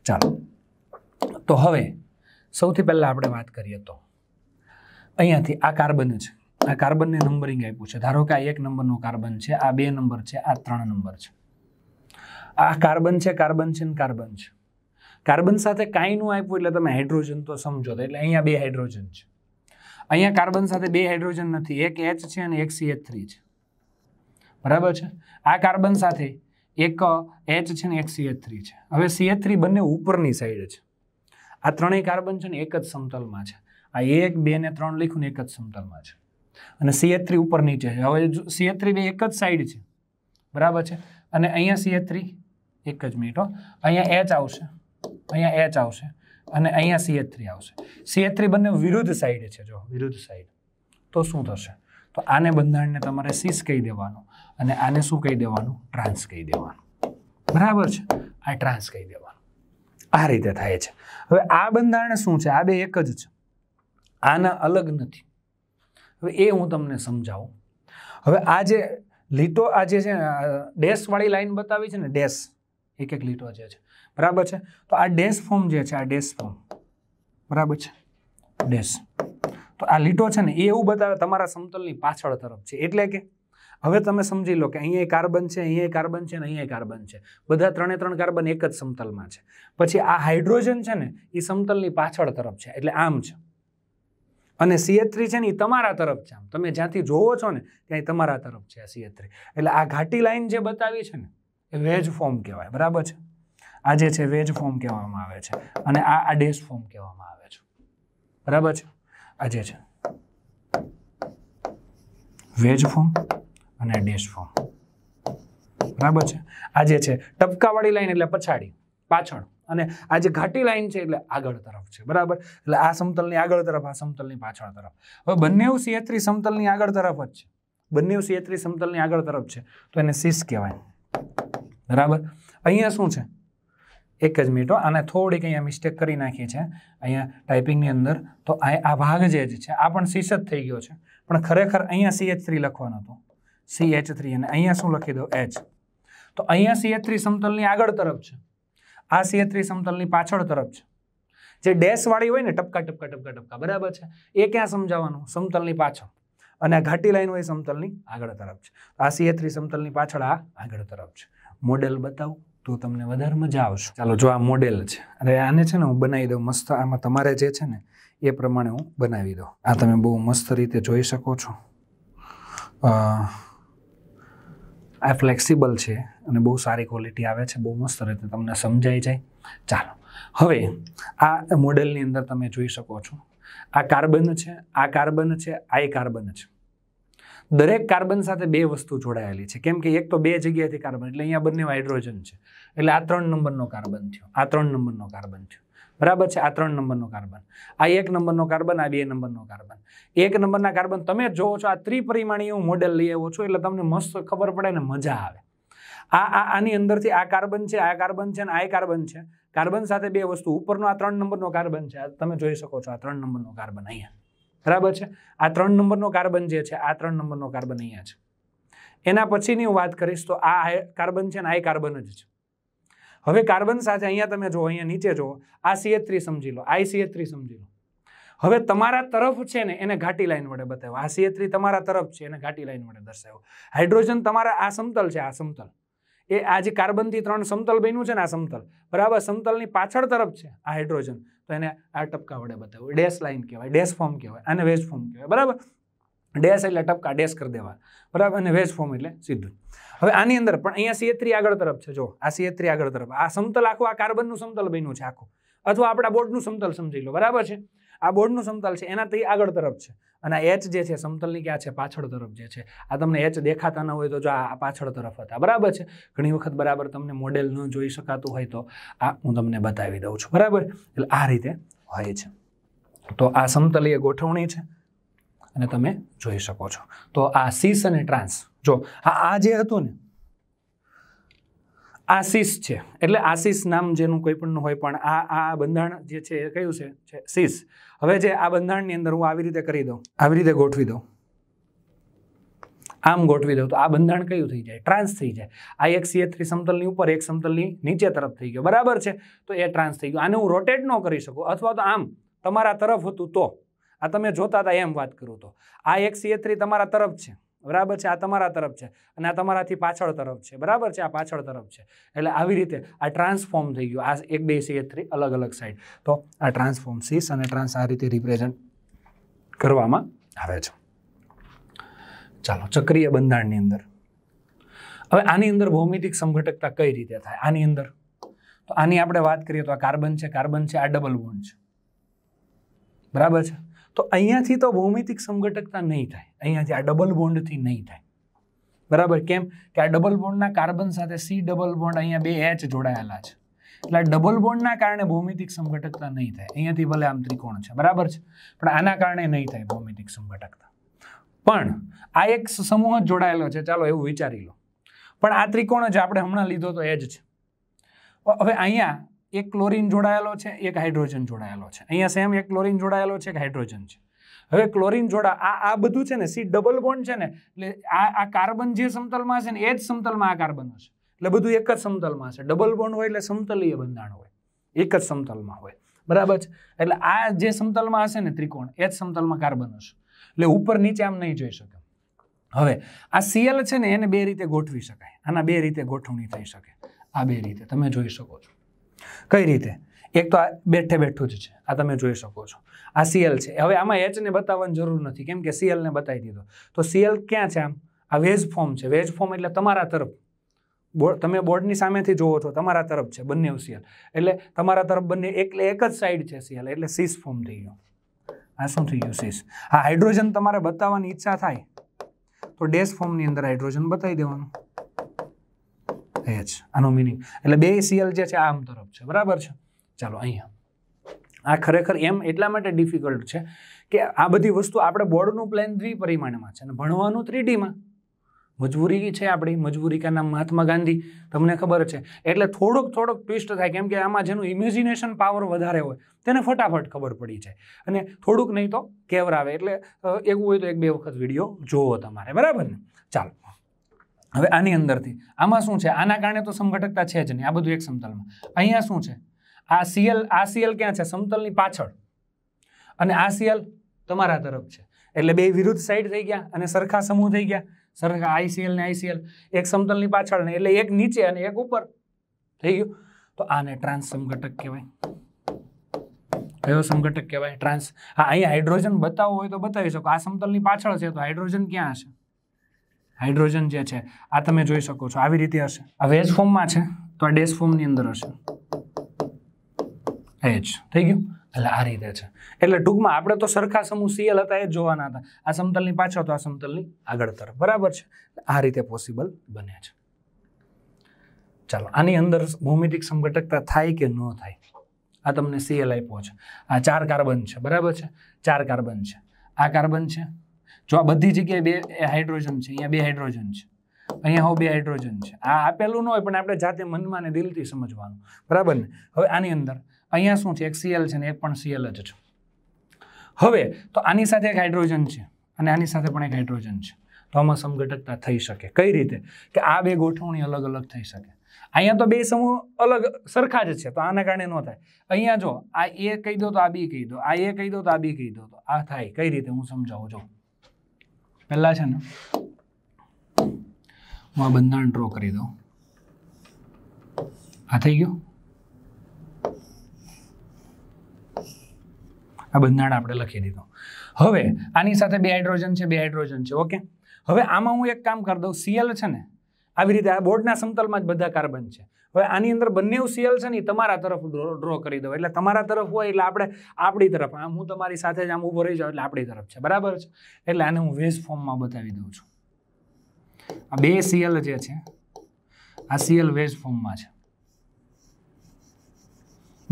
ચાલો તો હવે સૌથી પહેલાં આપણે વાત કરીએ તો અહીંયાથી આ કાર્બન છે આ કાર્બનને નંબરિંગ આપ્યું છે ધારો કે આ એક નંબરનું કાર્બન છે આ બે નંબર છે આ ત્રણ નંબર છે આ કાર્બન છે કાર્બન છે ને કાર્બન છે કાર્બન સાથે કાંઈનું આપ્યું એટલે તમે હાઇડ્રોજન તો સમજો એટલે અહીંયા બે હાઇડ્રોજન છે અહીંયા કાર્બન સાથે બે હાઇડ્રોજન નથી એક એચ છે અને એક સીએચ થ્રી છે બરાબર છે આ કાર્બન સાથે એક એચ છે ને એક સીએચ થ્રી છે હવે સીએચ થ્રી બંને ઉપરની સાઈડ છે આ ત્રણેય કાર્બન છે ને એક જ સમતલમાં છે આ એક બે ને ત્રણ લખ્યું ને એક જ સમતલમાં છે અને સીએચ થ્રી ઉપર નીચે છે હવે સીએચ થ્રી બે એક જ સાઈડ છે બરાબર છે અને અહીંયા સીએચ થ્રી એક જ મિનિટ હો અહીંયા એચ આવશે અહીંયા એચ આવશે અને અહીંયા સીએચ થ્રી આવશે સીએચ થ્રી બંને વિરુદ્ધ સાઈડે છે જો વિરુદ્ધ સાઈડ તો શું થશે તો આને બંધારણને તમારે સીસ કહી દેવાનું અને આને શું કહી દેવાનું ટ્રાન્સ કહી દેવાનું બરાબર છે આ ટ્રાન્સ કહી દેવાનું આ રીતે થાય છે હવે આ બંધારણ શું છે આ બે એક જ છે આના અલગ નથી હવે એ હું તમને સમજાવું હવે આ જે લીટો આ જે છે ડેશવાળી લાઈન બતાવી છે ને ડેશ એક એક લીટો જે છે બરાબર છે તો આ ડેશ ફોર્મ જે છે આ ડેશ ફોર્મ બરાબર છે ડેશ તો આ લીટો છે ને એ એવું બતાવે તમારા સમતલની પાછળ તરફ છે એટલે કે હવે તમે સમજી લો કે અહીંયા કાર્બન છે અહીંયા કાર્બન છે ને અહીંયા કાર્બન છે બધા ત્રણે ત્રણ કાર્બન એક જ સમતલમાં છે પછી આ હાઇડ્રોજન છે ને એ સમતલની પાછળ તરફ છે એટલે આમ છે અને સીએચ છે ને એ તમારા તરફ છે આમ તમે જ્યાંથી જોવો છો ને ત્યાં તમારા તરફ છે આ સીએચ એટલે આ ઘાટી લાઈન જે બતાવી છે ને એ વેજ ફોર્મ કહેવાય બરાબર છે આ જે છે વેજ ફોર્મ કહેવામાં આવે છે અને આ આ ડેશ ફોર્મ કહેવામાં આવે છે બરાબર છે આ જે છે વેજ ફોર્મ અને ડેશ ફોર્મ બરાબર છે આ જે છે ટપકાવાળી લાઈન એટલે પછાડી પાછળ અને આ જે ઘાટી લાઈન છે એટલે આગળ તરફ છે બરાબર એટલે આ સમતલની આગળ તરફ આ સમતલની પાછળ તરફ હવે બંને સિયત્રી સમતલની આગળ તરફ જ છે બંને સિયત્રી સમતલની આગળ તરફ છે તો એને સીસ કહેવાય બરાબર અહીંયા શું છે એક જ મિનિટો આને થોડીક અહીંયા મિસ્ટેક કરી નાખી છે અહીંયા ટાઈપિંગની અંદર તો આ ભાગ જે જ છે આ પણ સીસ જ થઈ ગયો છે પણ ખરેખર અહીંયા સી એચ થ્રી લખવાનું હતું સી એચ થ્રી અને અહીંયા શું લખી દો એચ તો અહીંયા સી એચ થ્રી સમતલની આગળ તરફ છે આ સી એચ થ્રી સમતલની પાછળ તરફ છે જે ડેશવાળી હોય ને ટપકા ટપકા ટપકા ટપકા બરાબર છે એ ક્યાં સમજાવવાનું સમતલની પાછળ અને આ ઘાટી લાઈન હોય સમતલની આગળ તરફ છે આ સી એચ થ્રી સમતલની પાછળ આ આગળ તરફ છે મોડેલ બતાવું તો તમને વધારે મજા આવશે ચાલો જો આ મોડેલ છે અને આને છે ને હું બનાવી દઉં મસ્ત આમાં તમારે જે છે ને એ પ્રમાણે હું બનાવી દઉં આ તમે બહુ મસ્ત રીતે જોઈ શકો છો આ ફ્લેક્સિબલ છે અને બહુ સારી ક્વોલિટી આવે છે બહુ મસ્ત રીતે તમને સમજાઈ જાય ચાલો હવે આ મોડેલની અંદર તમે જોઈ શકો છો આ કાર્બન છે આ કાર્બન છે આ એ કાર્બન છે દરેક કાર્બન સાથે બે વસ્તુ જોડાયેલી છે કેમ કે એક તો બે જગ્યાએથી કાર્બન એટલે અહીંયા બંને હાઇડ્રોજન છે એટલે આ ત્રણ નંબરનો કાર્બન થયો આ ત્રણ નંબરનો કાર્બન થયો બરાબર છે આ ત્રણ નંબરનો કાર્બન આ એક નંબરનો કાર્બન આ બે નંબરનો કાર્બન એક નંબરના કાર્બન તમે જોવો છો આ ત્રિપરિમાણીય હું મોડેલ લઈ આવ્યો છો એટલે તમને મસ્ત ખબર પડે ને મજા આવે આ આ આની અંદરથી આ કાર્બન છે આ કાર્બન છે ને આ કાર્બન છે કાર્બન સાથે બે વસ્તુ ઉપરનો આ ત્રણ નંબરનો કાર્બન છે તમે જોઈ શકો છો આ ત્રણ નંબરનો કાર્બન અહીંયા બરાબર છે આ ત્રણ નંબરનો કાર્બન જે છે આ ત્રણ નંબરનો કાર્બન અહીંયા છે એના પછીની હું વાત કરીશ તો આ કાર્બન છે ને આ કાર્બન જ છે હવે કાર્બન સાથે અહીંયા તમે જો અહીંયા નીચે જુઓ આ સીએચ થ્રી સમજી લો આઈ સીએચ થ્રી સમજી લો હવે તમારા તરફ છે ને એને ઘાટી લાઈન વડે બતાવ્યો આ સીએચ થ્રી તમારા તરફ છે એને ઘાટી લાઈન વડે દર્શાવ્યો હાઇડ્રોજન તમારા આ સમતલ છે આ સમતલ એ આ જે કાર્બનથી ત્રણ સમતલ બન્યું છે ને આ સમતલ બરાબર સમતલની પાછળ તરફ છે આ હાઇડ્રોજન તો એને આ ટપકા વડે બતાવ્યું ડેશ લાઇન કહેવાય ડેશ ફોર્મ કહેવાય અને વેજ ફોર્મ કહેવાય બરાબર ડેશ એટલે ટપકા ડેશ કરી દેવા બરાબર અને વેજ ફોર્મ એટલે સીધું હવે આની અંદર પણ અહીંયા સીએ થ્રી આગળ તરફ છે જો આ સીએ થ્રી આગળ તરફ આ સમતલ આખું આ કાર્બનનું સમતલ બન્યું છે આખું અથવા આપણા બોર્ડનું સમતલ સમજી લો બરાબર છે આ બોર્ડનું સમતલ છે એનાથી આગળ તરફ છે અને એચ જે છે સમતલની ક્યાં છે પાછળ તરફ જે છે આ તમને એચ દેખાતા ન હોય તો જો આ પાછળ તરફ હતા બરાબર છે ઘણી વખત બરાબર તમને મોડેલ ન જોઈ શકાતું હોય તો આ હું તમને બતાવી દઉં છું બરાબર એટલે આ રીતે હોય છે તો આ સમતલીય ગોઠવણી છે અને તમે જોઈ શકો છો તો આ સીસ અને ટ્રાન્સ જો આ આ જે હતું ને આશીષ છે એટલે આશીષ નામ જેનું કોઈ પણ હોય પણ આ આ બંધારણ જે છે એ કયું છે શીશ હવે જે આ બંધારણની અંદર હું આવી રીતે કરી દઉં આવી રીતે ગોઠવી દઉં આમ ગોઠવી દઉં તો આ બંધારણ કયું થઈ જાય ટ્રાન્સ થઈ જાય આ એક સીએ થ્રી સમતલની ઉપર એક સમતલની નીચે તરફ થઈ ગયો બરાબર છે તો એ ટ્રાન્સ થઈ ગયો આને હું રોટેટ ન કરી શકું અથવા તો આમ તમારા તરફ હતું તો આ તમે જોતા હતા એમ વાત કરું તો આ એક સીએ થ્રી તમારા તરફ છે બરાબર છે આ તમારા તરફ છે અને આ તમારાથી પાછળ તરફ છે બરાબર છે આ પાછળ તરફ છે એટલે આવી રીતે આ ટ્રાન્સફોર્મ થઈ ગયું આ એક બે સી થ્રી અલગ અલગ સાઈડ તો આ ટ્રાન્સફોર્મ સીસ અને ટ્રાન્સ આ રીતે રિપ્રેઝન્ટ કરવામાં આવે છે ચાલો ચક્રીય બંધારણની અંદર હવે આની અંદર ભૌમિતિક સંઘટકતા કઈ રીતે થાય આની અંદર તો આની આપણે વાત કરીએ તો આ કાર્બન છે કાર્બન છે આ ડબલ બોન્ડ છે બરાબર છે તો અહીંયાથી તો ભૌમિતિક સમઘટકતા નહીં થાય અહીંયાથી આ ડબલ બોન્ડથી નહીં થાય બરાબર કેમ કે આ ડબલ બોન્ડના કાર્બન સાથે સી ડબલ બોન્ડ અહીંયા બે એચ જોડાયેલા છે એટલે ડબલ બોન્ડના કારણે ભૌમિતિક સમઘટકતા નહીં થાય અહીંયાથી ભલે આમ ત્રિકોણ છે બરાબર છે પણ આના કારણે નહીં થાય ભૌમિતિક સમઘટકતા પણ આ એક સમૂહ જ જોડાયેલો છે ચાલો એવું વિચારી લો પણ આ ત્રિકોણ જ આપણે હમણાં લીધો તો એ જ છે હવે અહીંયા એક ક્લોરિન જોડાયેલો છે એક હાઇડ્રોજન જોડાયેલો છે અહીંયા સેમ એક ક્લોરિન જોડાયેલો છે એક હાઇડ્રોજન છે હવે ક્લોરિન જોડા આ આ બધું છે ને સી ડબલ બોન્ડ છે ને એટલે આ આ કાર્બન જે સમતલમાં છે ને એ જ સમતલમાં આ કાર્બન હશે એટલે બધું એક જ સમતલમાં હશે ડબલ બોન્ડ હોય એટલે સમતલીય બંધાણ હોય એક જ સમતલમાં હોય બરાબર છે એટલે આ જે સમતલમાં હશે ને ત્રિકોણ એ જ સમતલમાં કાર્બન હશે એટલે ઉપર નીચે આમ નહીં જોઈ શકે હવે આ સીએલ છે ને એને બે રીતે ગોઠવી શકાય આના બે રીતે ગોઠવણી થઈ શકે આ બે રીતે તમે જોઈ શકો છો કઈ રીતે એક તો આ બેઠે બેઠું જ છે આ તમે જોઈ શકો છો આ સીએલ છે હવે આમાં એચને બતાવવાની જરૂર નથી કેમ કે સીએલને બતાવી દીધો તો સીએલ ક્યાં છે આમ આ વેજ ફોર્મ છે વેજ ફોર્મ એટલે તમારા તરફ બોર્ડ તમે બોર્ડની સામેથી જોવો છો તમારા તરફ છે બંને સીએલ એટલે તમારા તરફ બંને એટલે એક જ સાઈડ છે સીએલ એટલે સીસ ફોર્મ થઈ ગયો આ શું થઈ ગયું સીસ હા હાઇડ્રોજન તમારે બતાવવાની ઈચ્છા થાય તો ડેશ ફોર્મની અંદર હાઇડ્રોજન બતાવી દેવાનું કહે છે આનો મિનિંગ એટલે બે સીએલ જે છે આ આમ તરફ છે બરાબર છે ચાલો અહીંયા આ ખરેખર એમ એટલા માટે ડિફિકલ્ટ છે કે આ બધી વસ્તુ આપણે બોર્ડનું પ્લેન દ્વિપરિમાણમાં છે અને ભણવાનું થ્રીડીમાં મજબૂરી છે આપણી મજબૂરી કા મહાત્મા ગાંધી તમને ખબર છે એટલે થોડોક થોડોક ટ્વિસ્ટ થાય કેમ કે આમાં જેનું ઇમેજિનેશન પાવર વધારે હોય તેને ફટાફટ ખબર પડી જાય અને થોડુંક નહીં તો કેવરાવે એટલે એવું હોય તો એક બે વખત વિડીયો જોવો તમારે બરાબર ને ચાલો હવે આની અંદરથી આમાં શું છે આના કારણે તો સમઘટકતા છે જ નહીં આ બધું એક સમતલમાં અહીંયા શું છે આ સીએલ આ સીએલ ક્યાં છે સમતલની પાછળ અને આ સીએલ તમારા તરફ છે એટલે બે વિરુદ્ધ સાઈડ થઈ ગયા અને સરખા સમૂહ થઈ ગયા સરખા આઈસીએલ ને આઈસીએલ એક સમતલની પાછળ ને એટલે એક નીચે અને એક ઉપર થઈ ગયું તો આને ટ્રાન્સ સમઘટક કહેવાય કયો સમઘટક કહેવાય ટ્રાન્સ હા અહીંયા હાઇડ્રોજન બતાવવું હોય તો બતાવી શકો આ સમતલની પાછળ છે તો હાઇડ્રોજન ક્યાં હશે હાઇડ્રોજન જે છે આ તમે જોઈ શકો છો આવી રીતે હશે આ વેજ ફોર્મમાં છે તો આ ડેશ ફોર્મની અંદર હશે એજ થઈ ગયું એટલે આ રીતે છે એટલે ટૂંકમાં આપણે તો સરખા સમૂહ સીએલ હતા એ જ જોવાના હતા આ સમતલની પાછળ તો આ સમતલની આગળ તરફ બરાબર છે આ રીતે પોસિબલ બને છે ચાલો આની અંદર ભૌમિતિક સંઘટકતા થાય કે ન થાય આ તમને સીએલ આપ્યો છે આ ચાર કાર્બન છે બરાબર છે ચાર કાર્બન છે આ કાર્બન છે જો આ બધી જગ્યાએ બે હાઇડ્રોજન છે અહીંયા બે હાઇડ્રોજન છે અહીંયા હવે બે હાઇડ્રોજન છે આ આપેલું ન હોય પણ આપણે જાતે મનમાં ને દિલથી સમજવાનું બરાબર ને હવે આની અંદર અહીંયા શું છે એક સીએલ છે ને એક પણ સીએલ જ છે હવે તો આની સાથે એક હાઇડ્રોજન છે અને આની સાથે પણ એક હાઇડ્રોજન છે તો આમાં સમઘટકતા થઈ શકે કઈ રીતે કે આ બે ગોઠવણી અલગ અલગ થઈ શકે અહીંયા તો બે સમૂહ અલગ સરખા જ છે તો આના કારણે ન થાય અહીંયા જો આ એ કહી દો તો આ બી કહી દો આ એ કહી દો તો આ બી કહી દો તો આ થાય કઈ રીતે હું સમજાવું જો પહેલાં છે ને હું આ બંધારણ ડ્રો કરી દઉં આ થઈ ગયું આ બંધારણ આપણે લખી દીધું હવે આની સાથે બે હાઇડ્રોજન છે બે હાઇડ્રોજન છે ઓકે હવે આમાં હું એક કામ કરી દઉં સીએલ છે ને આવી રીતે આ બોર્ડના સમતલમાં જ બધા કાર્બન છે હવે આની અંદર બંને સીએલ છે ને તમારા તરફ ડ્રો કરી દો એટલે તમારા તરફ હોય એટલે આપણે આપણી તરફ આમ હું તમારી સાથે જ આમ ઊભો રહી જાઉં એટલે આપણી તરફ છે બરાબર છે એટલે આને હું વેજ ફોર્મમાં બતાવી દઉં છું આ બે સીએલ જે છે આ સીએલ વેજ ફોર્મમાં છે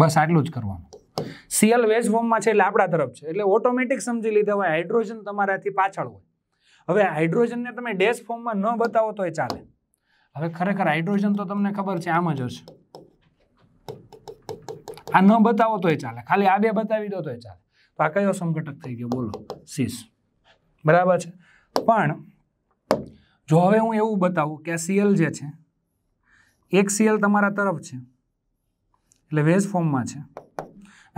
બસ આટલું જ કરવાનું સિયલ વેજ ફોર્મમાં છે એટલે આપણા તરફ છે એટલે ઓટોમેટિક સમજી લીધા હોય હાઇડ્રોજન તમારાથી પાછળ હોય હવે હાઇડ્રોજનને તમે ડેશ ફોર્મમાં ન બતાવો તો એ ચાલે હવે ખરેખર હાઇડ્રોજન તો તમને ખબર છે આમ જ હશે આ ન બતાવો તોય ચાલે ખાલી આ બે બતાવી દો તોય ચાલે તો આ કયો સંઘટક થઈ ગયો બોલો સીસ બરાબર છે પણ જો હવે હું એવું બતાવું કે સીએલ જે છે એક સીએલ તમારા તરફ છે એટલે વેઝ ફોર્મમાં છે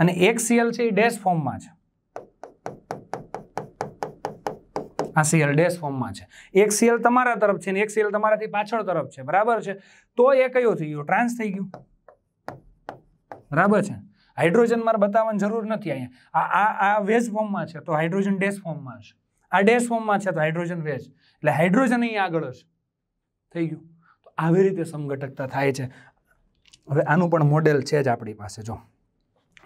અને એક સીએલ છે એ ડેશ ફોર્મમાં છે આ સીએલ ડેશ ફોર્મમાં છે એક સીએલ તમારા તરફ છે ને એક સીએલ તમારાથી પાછળ તરફ છે બરાબર છે તો એ કયો થઈ ગયું ટ્રાન્સ થઈ ગયું બરાબર છે હાઇડ્રોજન મારે બતાવવાની જરૂર નથી અહીંયા આ આ આ વેજ ફોર્મમાં છે તો હાઇડ્રોજન ડેશ ફોર્મમાં છે આ ડેશ ફોર્મમાં છે તો હાઇડ્રોજન વેજ એટલે હાઇડ્રોજન અહીંયા આગળ છે થઈ ગયું તો આવી રીતે સમઘટકતા થાય છે હવે આનું પણ મોડેલ છે જ આપણી પાસે જો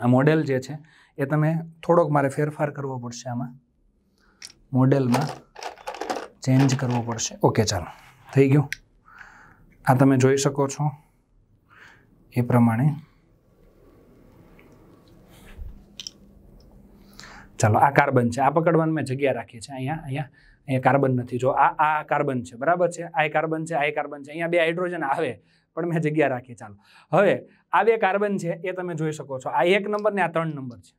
આ મોડેલ જે છે એ તમે થોડોક મારે ફેરફાર કરવો પડશે આમાં મોડેલમાં ચેન્જ કરવો પડશે ઓકે ચાલો થઈ ગયું આ તમે જોઈ શકો છો એ પ્રમાણે ચાલો આ કાર્બન છે આ પકડવાનું મેં જગ્યા રાખી છે અહીંયા અહીંયા અહીંયા કાર્બન નથી જો આ આ કાર્બન છે બરાબર છે આ કાર્બન છે આ કાર્બન છે અહીંયા બે હાઇડ્રોજન આવે પણ મેં જગ્યા રાખી ચાલો હવે આ બે કાર્બન છે એ તમે જોઈ શકો છો આ એક નંબર ને આ ત્રણ નંબર છે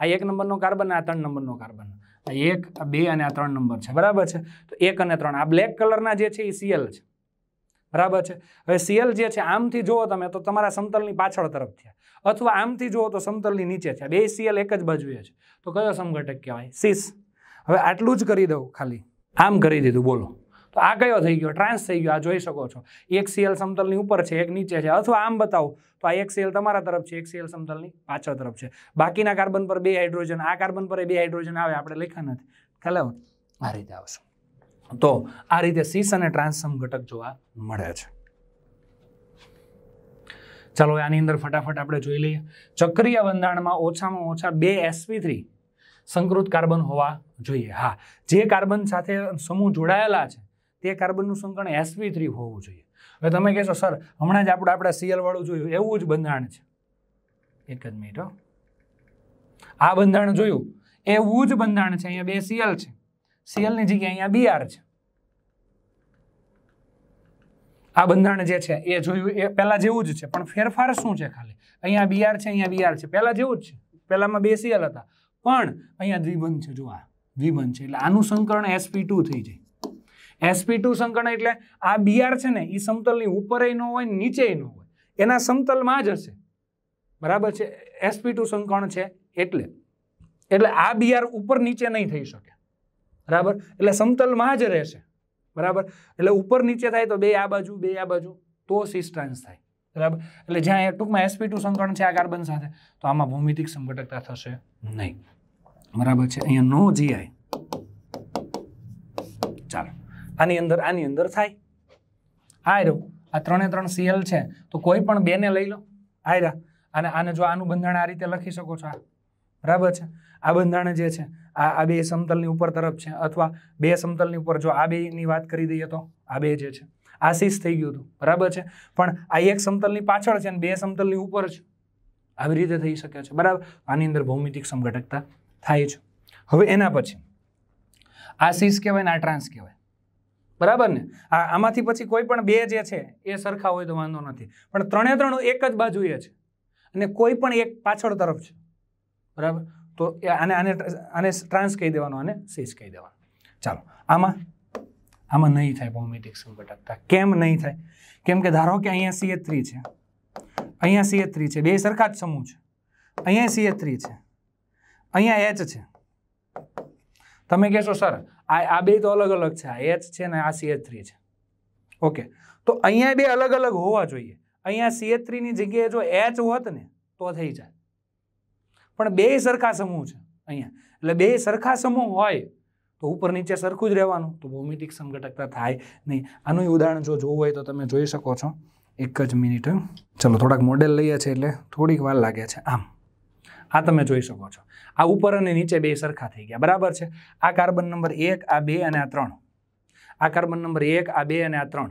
આ એક નંબરનો કાર્બન આ ત્રણ નંબરનો કાર્બન આ એક આ બે અને આ ત્રણ નંબર છે બરાબર છે તો એક અને ત્રણ આ બ્લેક કલરના જે છે એ સીએલ છે બરાબર છે હવે સીએલ જે છે આમથી જુઓ તમે તો તમારા સમતલની પાછળ તરફ થયા અથવા આમથી જુઓ તો સમતલની નીચે છે બે સીએલ એક જ બાજુએ છે તો કયો સમઘટક કહેવાય સીસ હવે આટલું જ કરી દઉં ખાલી આમ કરી દીધું બોલો તો આ કયો થઈ ગયો ટ્રાન્સ થઈ ગયો આ જોઈ શકો છો એક સીએલ સમતલની ઉપર છે એક નીચે છે અથવા આમ બતાવો તો આ એક સીએલ તમારા તરફ છે એક સીએલ સમતલની પાછળ તરફ છે બાકીના કાર્બન પર બે હાઇડ્રોજન આ કાર્બન પર બે હાઇડ્રોજન આવે આપણે લખ્યા નથી ખ્યાલ આવો આ રીતે આવશે તો આ રીતે સીસ અને ટ્રાન્સમ ઘટક જોવા મળે છે ચાલો આની અંદર ફટાફટ આપણે જોઈ લઈએ ચક્રીય બંધારણમાં ઓછામાં ઓછા બે એસપી થ્રી સંકૃત કાર્બન હોવા જોઈએ હા જે કાર્બન સાથે સમૂહ જોડાયેલા છે તે કાર્બનનું સંકલન એસપી થ્રી હોવું જોઈએ હવે તમે કહેશો સર હમણાં જ આપણે આપણે સીએલવાળું જોયું એવું જ બંધારણ છે એક જ મિનિટ હો આ બંધારણ જોયું એવું જ બંધારણ છે અહીંયા બે સીએલ છે સીએલની જગ્યાએ અહીંયા બીઆર છે આ બંધારણ જે છે એ જોયું એ પહેલાં જેવું જ છે પણ ફેરફાર શું છે ખાલી અહીંયા બીઆર છે અહીંયા બીઆર છે પહેલાં જેવું જ છે પહેલાંમાં બે સીએલ હતા પણ અહીંયા દ્વિબંધ છે જો આ દ્વિબંધ છે એટલે આનું સંકરણ એસપી ટુ થઈ જાય એસપી ટુ સંકરણ એટલે આ બીઆર છે ને એ સમતલની ઉપર ન હોય નીચે ન હોય એના સમતલમાં જ હશે બરાબર છે એસપી ટુ સંકરણ છે એટલે એટલે આ બીઆર ઉપર નીચે નહીં થઈ શકે બરાબર એટલે સમતલમાં જ રહેશે બરાબર એટલે ઉપર નીચે થાય તો બે આ બાજુ બે આ બાજુ તો સિસ્ટાન્સ થાય બરાબર એટલે જ્યાં ટૂંકમાં એસપી ટુ સંકરણ છે આ કાર્બન સાથે તો આમાં ભૌમિતિક સંઘટકતા થશે નહીં બરાબર છે અહીંયા નો જીઆઈ ચાલો આની અંદર આની અંદર થાય આ રહ્યું આ ત્રણે ત્રણ સીએલ છે તો કોઈ પણ બેને લઈ લો આયરા અને આને જો આનું બંધારણ આ રીતે લખી શકો છો આ બરાબર છે આ બંધારણ જે છે આ આ બે સમતલની ઉપર તરફ છે અથવા બે સમતલની ઉપર જો આ બેની વાત કરી દઈએ તો આ બે જે છે આ શીશ થઈ ગયું હતું બરાબર છે પણ આ એક સમતલની પાછળ છે અને બે સમતલની ઉપર છે આવી રીતે થઈ શકે છે બરાબર આની અંદર ભૌમિતિક સમઘટકતા થાય છે હવે એના પછી આ શીશ કહેવાય ને આ ટ્રાન્સ કહેવાય બરાબર ને આ આમાંથી પછી કોઈ પણ બે જે છે એ સરખા હોય તો વાંધો નથી પણ ત્રણે ત્રણ એક જ બાજુએ છે અને કોઈ પણ એક પાછળ તરફ છે બરાબર તો એ આને આને આને ટ્રાન્સ કહી દેવાનો આને સીસ કહી દેવાનું ચાલો આમાં આમાં નહીં થાય ભૌમિતિક સંઘટકતા કેમ નહીં થાય કેમ કે ધારો કે અહીંયા સીએ થ્રી છે અહીંયા સીએ થ્રી છે બે સરખા જ સમૂહ છે અહીંયા સીએ થ્રી છે અહીંયા એચ છે તમે કહેશો સર આ આ બે તો અલગ અલગ છે આ એચ છે ને આ સીએચ થ્રી છે ઓકે તો અહીંયા બે અલગ અલગ હોવા જોઈએ અહીંયા સીએચ થ્રીની જગ્યાએ જો એચ હોત ને તો થઈ જાય પણ બે સરખા સમૂહ છે અહીંયા એટલે બે સરખા સમૂહ હોય તો ઉપર નીચે સરખું જ રહેવાનું તો ભૌમિતિક સંઘટકતા થાય નહીં આનું ઉદાહરણ જો જોવું હોય તો તમે જોઈ શકો છો એક જ મિનિટ ચલો થોડાક મોડેલ લઈએ છીએ એટલે થોડીક વાર લાગે છે આમ આ તમે જોઈ શકો છો આ ઉપર અને નીચે બે સરખા થઈ ગયા બરાબર છે આ કાર્બન નંબર એક આ બે અને આ ત્રણ આ કાર્બન નંબર એક આ બે અને આ ત્રણ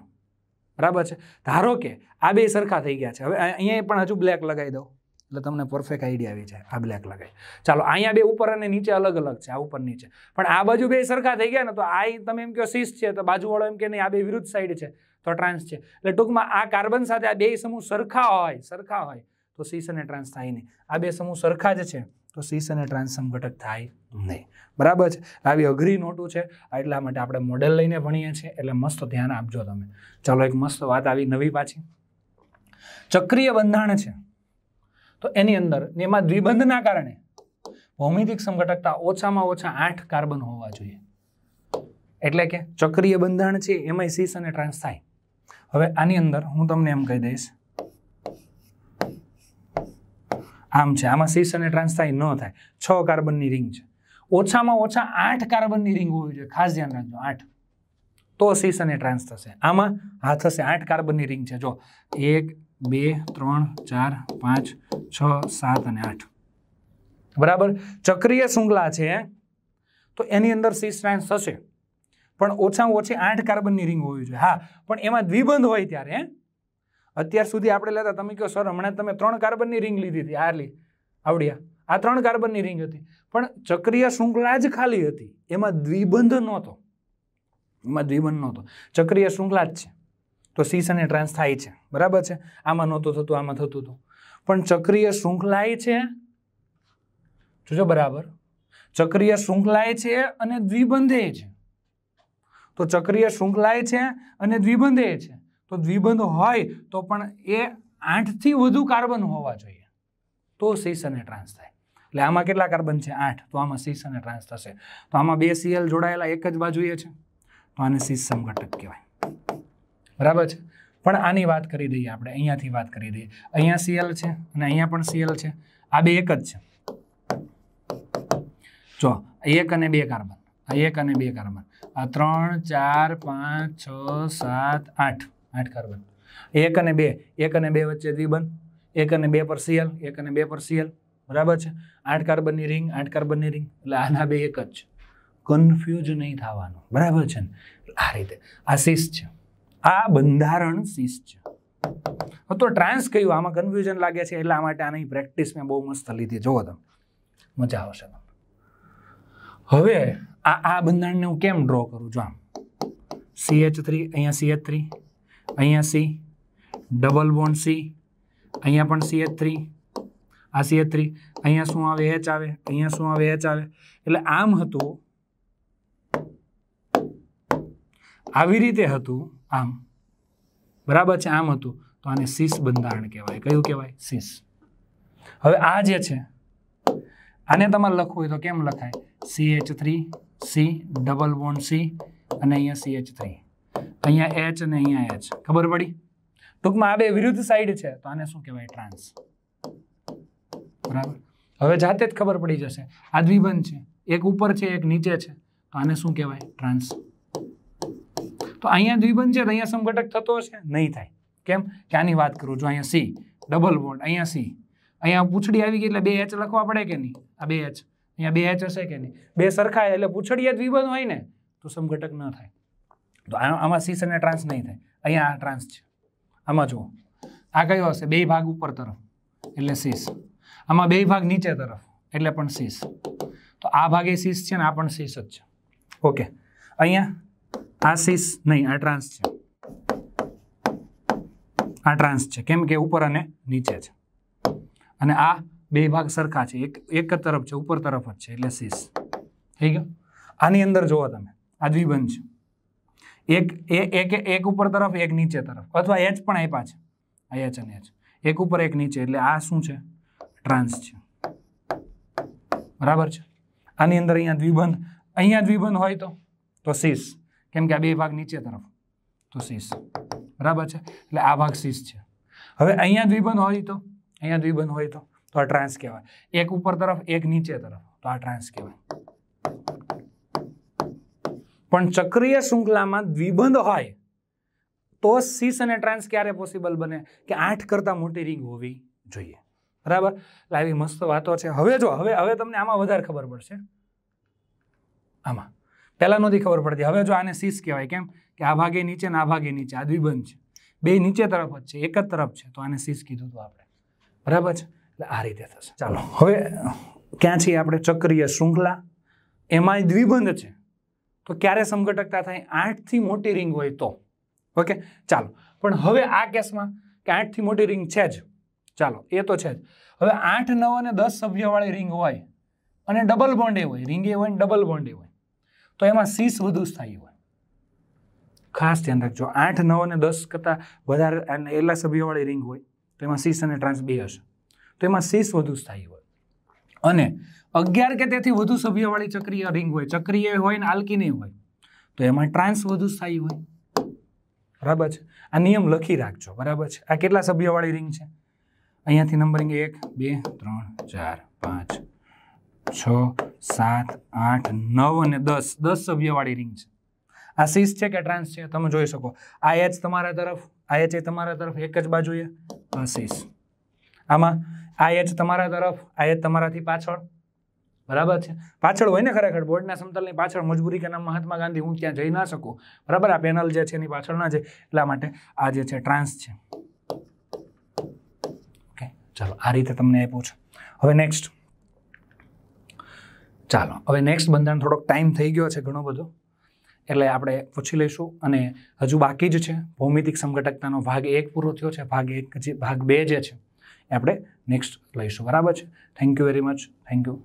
બરાબર છે ધારો કે આ બે સરખા થઈ ગયા છે હવે અહીંયા પણ હજુ બ્લેક લગાવી દઉં એટલે તમને પરફેક્ટ આઈડિયા આવી જાય આ બ્લેક લગાવી ચાલો અહીંયા બે ઉપર અને નીચે અલગ અલગ છે આ ઉપર નીચે પણ આ બાજુ બે સરખા થઈ ગયા ને તો આ તમે એમ કહો શીશ છે તો બાજુવાળો એમ કે નહીં આ બે વિરુદ્ધ સાઈડ છે તો ટ્રાન્સ છે એટલે ટૂંકમાં આ કાર્બન સાથે આ બે સમૂહ સરખા હોય સરખા હોય તો શીશ અને ટ્રાન્સ થાય નહીં આ બે સમૂહ સરખા જ છે તો શીશ અને ટ્રાન્સ ઘટક થાય નહીં બરાબર છે આવી અઘરી નોટું છે એટલા માટે આપણે મોડેલ લઈને ભણીએ છીએ એટલે મસ્ત ધ્યાન આપજો તમે ચાલો એક મસ્ત વાત આવી નવી પાછી ચક્રીય બંધાણ છે તો એની અંદર એમાં દ્વિબંધના કારણે ભૌમિતિક સંઘટકતા ઓછામાં ઓછા આઠ કાર્બન હોવા જોઈએ એટલે કે ચક્રીય બંધાણ છે એમાં શીશ અને ટ્રાન્સ થાય હવે આની અંદર હું તમને એમ કહી દઈશ આમ છે આમાં શીશ અને ટ્રાન્સ થાય ન થાય છ કાર્બનની રિંગ છે ઓછામાં ઓછા આઠ કાર્બનની રિંગ હોવી જોઈએ ખાસ ધ્યાન રાખજો આઠ તો શીશ અને ટ્રાન્સ થશે આમાં હા થશે આઠ કાર્બનની રિંગ છે જો એક બે ત્રણ ચાર પાંચ છ સાત અને આઠ બરાબર ચક્રીય શૃંખલા છે તો એની અંદર શીશ ટ્રાન્સ થશે પણ ઓછામાં ઓછી આઠ કાર્બનની રિંગ હોવી જોઈએ હા પણ એમાં દ્વિબંધ હોય ત્યારે અત્યાર સુધી આપણે લેતા તમે કહો સર હમણાં તમે ત્રણ કાર્બનની રિંગ લીધી હતી હાર્લી આવડિયા આ ત્રણ કાર્બનની રિંગ હતી પણ ચક્રીય શૃંખલા જ ખાલી હતી એમાં દ્વિબંધ નહોતો એમાં દ્વિબંધ નહોતો ચક્રીય શૃંખલા જ છે તો સીસ અને ટ્રાન્સ થાય છે બરાબર છે આમાં નહોતું થતું આમાં થતું હતું પણ ચક્રીય શૃંખલાય છે જોજો બરાબર ચક્રીય શૃંખલાય છે અને દ્વિબંધે છે તો ચક્રીય શૃંખલાય છે અને દ્વિબંધે છે તો દ્વિબંધ હોય તો પણ એ આઠથી વધુ કાર્બન હોવા જોઈએ તો સીસ અને ટ્રાન્સ થાય એટલે આમાં કેટલા કાર્બન છે આઠ તો આમાં સીસ અને ટ્રાન્સ થશે તો આમાં બે સીએલ જોડાયેલા એક જ બાજુએ છે તો આને સીસ સમઘટક કહેવાય બરાબર છે પણ આની વાત કરી દઈએ આપણે અહીંયાથી વાત કરી દઈએ અહીંયા સીએલ છે અને અહીંયા પણ સીએલ છે આ બે એક જ છે જો એક અને બે કાર્બન આ એક અને બે કાર્બન આ ત્રણ ચાર પાંચ છ સાત આઠ આઠ કાર્બન એક અને બે એક અને બે વચ્ચે દ્વિબંધ એક અને બે પર સીએલ એક અને બે પર સીએલ બરાબર છે આઠ કાર્બનની રિંગ આઠ કાર્બનની રિંગ એટલે આના બે એક જ છે કન્ફ્યુઝ નહીં થવાનું બરાબર છે ને આ રીતે આ શીશ છે આ બંધારણ શીશ છે તો ટ્રાન્સ કહ્યું આમાં કન્ફ્યુઝન લાગે છે એટલા માટે આની પ્રેક્ટિસ મેં બહુ મસ્ત લીધી જોવો તમે મજા આવશે તમને હવે આ આ બંધારણને હું કેમ ડ્રો કરું છું આમ સીએચ થ્રી અહીંયા સીએચ થ્રી અહીંયા સી ડબલ બોન્ડ સી અહીંયા પણ સી એચ થ્રી આ સી એચ થ્રી અહીંયા શું આવે એચ આવે અહીંયા શું આવે એચ આવે એટલે આમ હતું આવી રીતે હતું આમ બરાબર છે આમ હતું તો આને સીસ બંધારણ કહેવાય કયું કહેવાય સીસ હવે આ જે છે આને તમારે લખવું હોય તો કેમ લખાય C H three C double bond C અને અહીંયા સી એચ થ્રી અહીંયા એચ અને અહીંયા એચ ખબર પડી ટૂંકમાં આ બે વિરુદ્ધ સાઈડ છે તો આને શું કહેવાય ટ્રાન્સ બરાબર હવે જાતે જ ખબર પડી જશે આ દ્વિબંધ છે એક ઉપર છે એક નીચે છે તો આને શું કહેવાય ટ્રાન્સ તો અહીંયા દ્વિબંધ છે તો અહીંયા સમઘટક થતો હશે નહીં થાય કેમ કે આની વાત કરું જો અહીંયા સી ડબલ બોન્ડ અહીંયા સી અહીંયા પૂછડી આવી ગઈ એટલે બે એચ લખવા પડે કે નહીં આ બે એચ અહીંયા બે એચ હશે કે નહીં બે સરખા એટલે પૂછડીએ દ્વિબંધ હોય ને તો સમઘટક ન થાય તો આમાં સીસ અને ટ્રાન્સ નહીં થાય અહીંયા આ ટ્રાન્સ છે આમાં જુઓ આ કયો હશે બે ભાગ ઉપર તરફ એટલે સીસ આમાં બે ભાગ નીચે તરફ એટલે પણ સીસ તો આ ભાગે સીસ છે ને આ પણ સીસ જ છે ઓકે અહીંયા આ સીસ નહીં આ ટ્રાન્સ છે આ ટ્રાન્સ છે કેમ કે ઉપર અને નીચે છે અને આ બે ભાગ સરખા છે એક એક તરફ છે ઉપર તરફ જ છે એટલે સીસ થઈ ગયો આની અંદર જુઓ તમે આ દ્વિબંધ છે એક એક એક ઉપર તરફ એક નીચે તરફ અથવા એચ પણ આપ્યા છે આ એચ અને એચ એક ઉપર એક નીચે એટલે આ શું છે ટ્રાન્સ છે બરાબર છે આની અંદર અહીંયા દ્વિબંધ અહીંયા દ્વિબંધ હોય તો તો શીસ કેમ કે આ બે ભાગ નીચે તરફ તો શીસ બરાબર છે એટલે આ ભાગ શીશ છે હવે અહીંયા દ્વિબંધ હોય તો અહીંયા દ્વિબંધ હોય તો તો આ ટ્રાન્સ કહેવાય એક ઉપર તરફ એક નીચે તરફ તો આ ટ્રાન્સ કહેવાય પણ ચક્રીય શૃંખલામાં દ્વિબંધ હોય તો સીસ અને ટ્રાન્સ ક્યારે પોસિબલ બને કે આઠ કરતાં મોટી રિંગ હોવી જોઈએ બરાબર એટલે આવી મસ્ત વાતો છે હવે જો હવે હવે તમને આમાં વધારે ખબર પડશે આમાં પહેલાં નહોતી ખબર પડતી હવે જો આને સીસ કહેવાય કેમ કે આ ભાગે નીચે ને આ ભાગે નીચે આ દ્વિબંધ છે બે નીચે તરફ જ છે એક જ તરફ છે તો આને સીસ કીધું હતું આપણે બરાબર છે એટલે આ રીતે થશે ચાલો હવે ક્યાં છીએ આપણે ચક્રીય શૃંખલા એમાંય દ્વિબંધ છે તો ક્યારે સમઘટકતા થાય આઠથી મોટી રિંગ હોય તો ઓકે ચાલો પણ હવે આ કેસમાં કે આઠથી મોટી રિંગ છે જ ચાલો એ તો છે જ હવે આઠ નવ અને દસ સભ્યવાળી રિંગ હોય અને ડબલ બોન્ડ એ હોય રિંગ એ હોય ને ડબલ બોન્ડ એ હોય તો એમાં શીશ વધુ સ્થાયી હોય ખાસ ધ્યાન રાખજો આઠ નવ અને દસ કરતાં વધારે એટલા સભ્યોવાળી રિંગ હોય તો એમાં શીશ અને ટ્રાન્સ બે હશે તો એમાં સીસ વધુ સ્થાયી હોય અને અગિયાર કે તેથી વધુ સભ્યવાળી ચક્રીય રિંગ હોય ચક્રીય હોય ને આલ્કીની હોય તો એમાં ટ્રાન્સ વધુ સ્થાયી હોય બરાબર છે આ નિયમ લખી રાખજો બરાબર છે આ કેટલા સભ્યવાળી રિંગ છે અહીંયાથી નંબરિંગ એક બે ત્રણ ચાર પાંચ છ સાત આઠ નવ અને દસ દસ સભ્યવાળી રિંગ છે આ સીસ છે કે ટ્રાન્સ છે તમે જોઈ શકો આ એચ તમારા તરફ આ એચ એ તમારા તરફ એક જ બાજુએ આ સીસ આમાં આ તમારા તરફ આ તમારાથી પાછળ બરાબર છે પાછળ હોય ને ખરેખર બોર્ડના સમતલની પાછળ મજબૂરી કે નામ મહાત્મા ગાંધી હું ત્યાં જઈ ના શકું બરાબર આ પેનલ જે છે એની પાછળ ના જાય એટલા માટે આ જે છે ટ્રાન્સ છે ઓકે ચાલો આ રીતે તમને આપ્યું છે હવે નેક્સ્ટ ચાલો હવે નેક્સ્ટ બંધારણ થોડોક ટાઈમ થઈ ગયો છે ઘણો બધો એટલે આપણે પૂછી લઈશું અને હજુ બાકી જ છે ભૌમિતિક સંગઠકતાનો ભાગ એક પૂરો થયો છે ભાગ એક જે ભાગ બે જે છે આપણે નેક્સ્ટ લઈશું બરાબર છે thank you very much thank you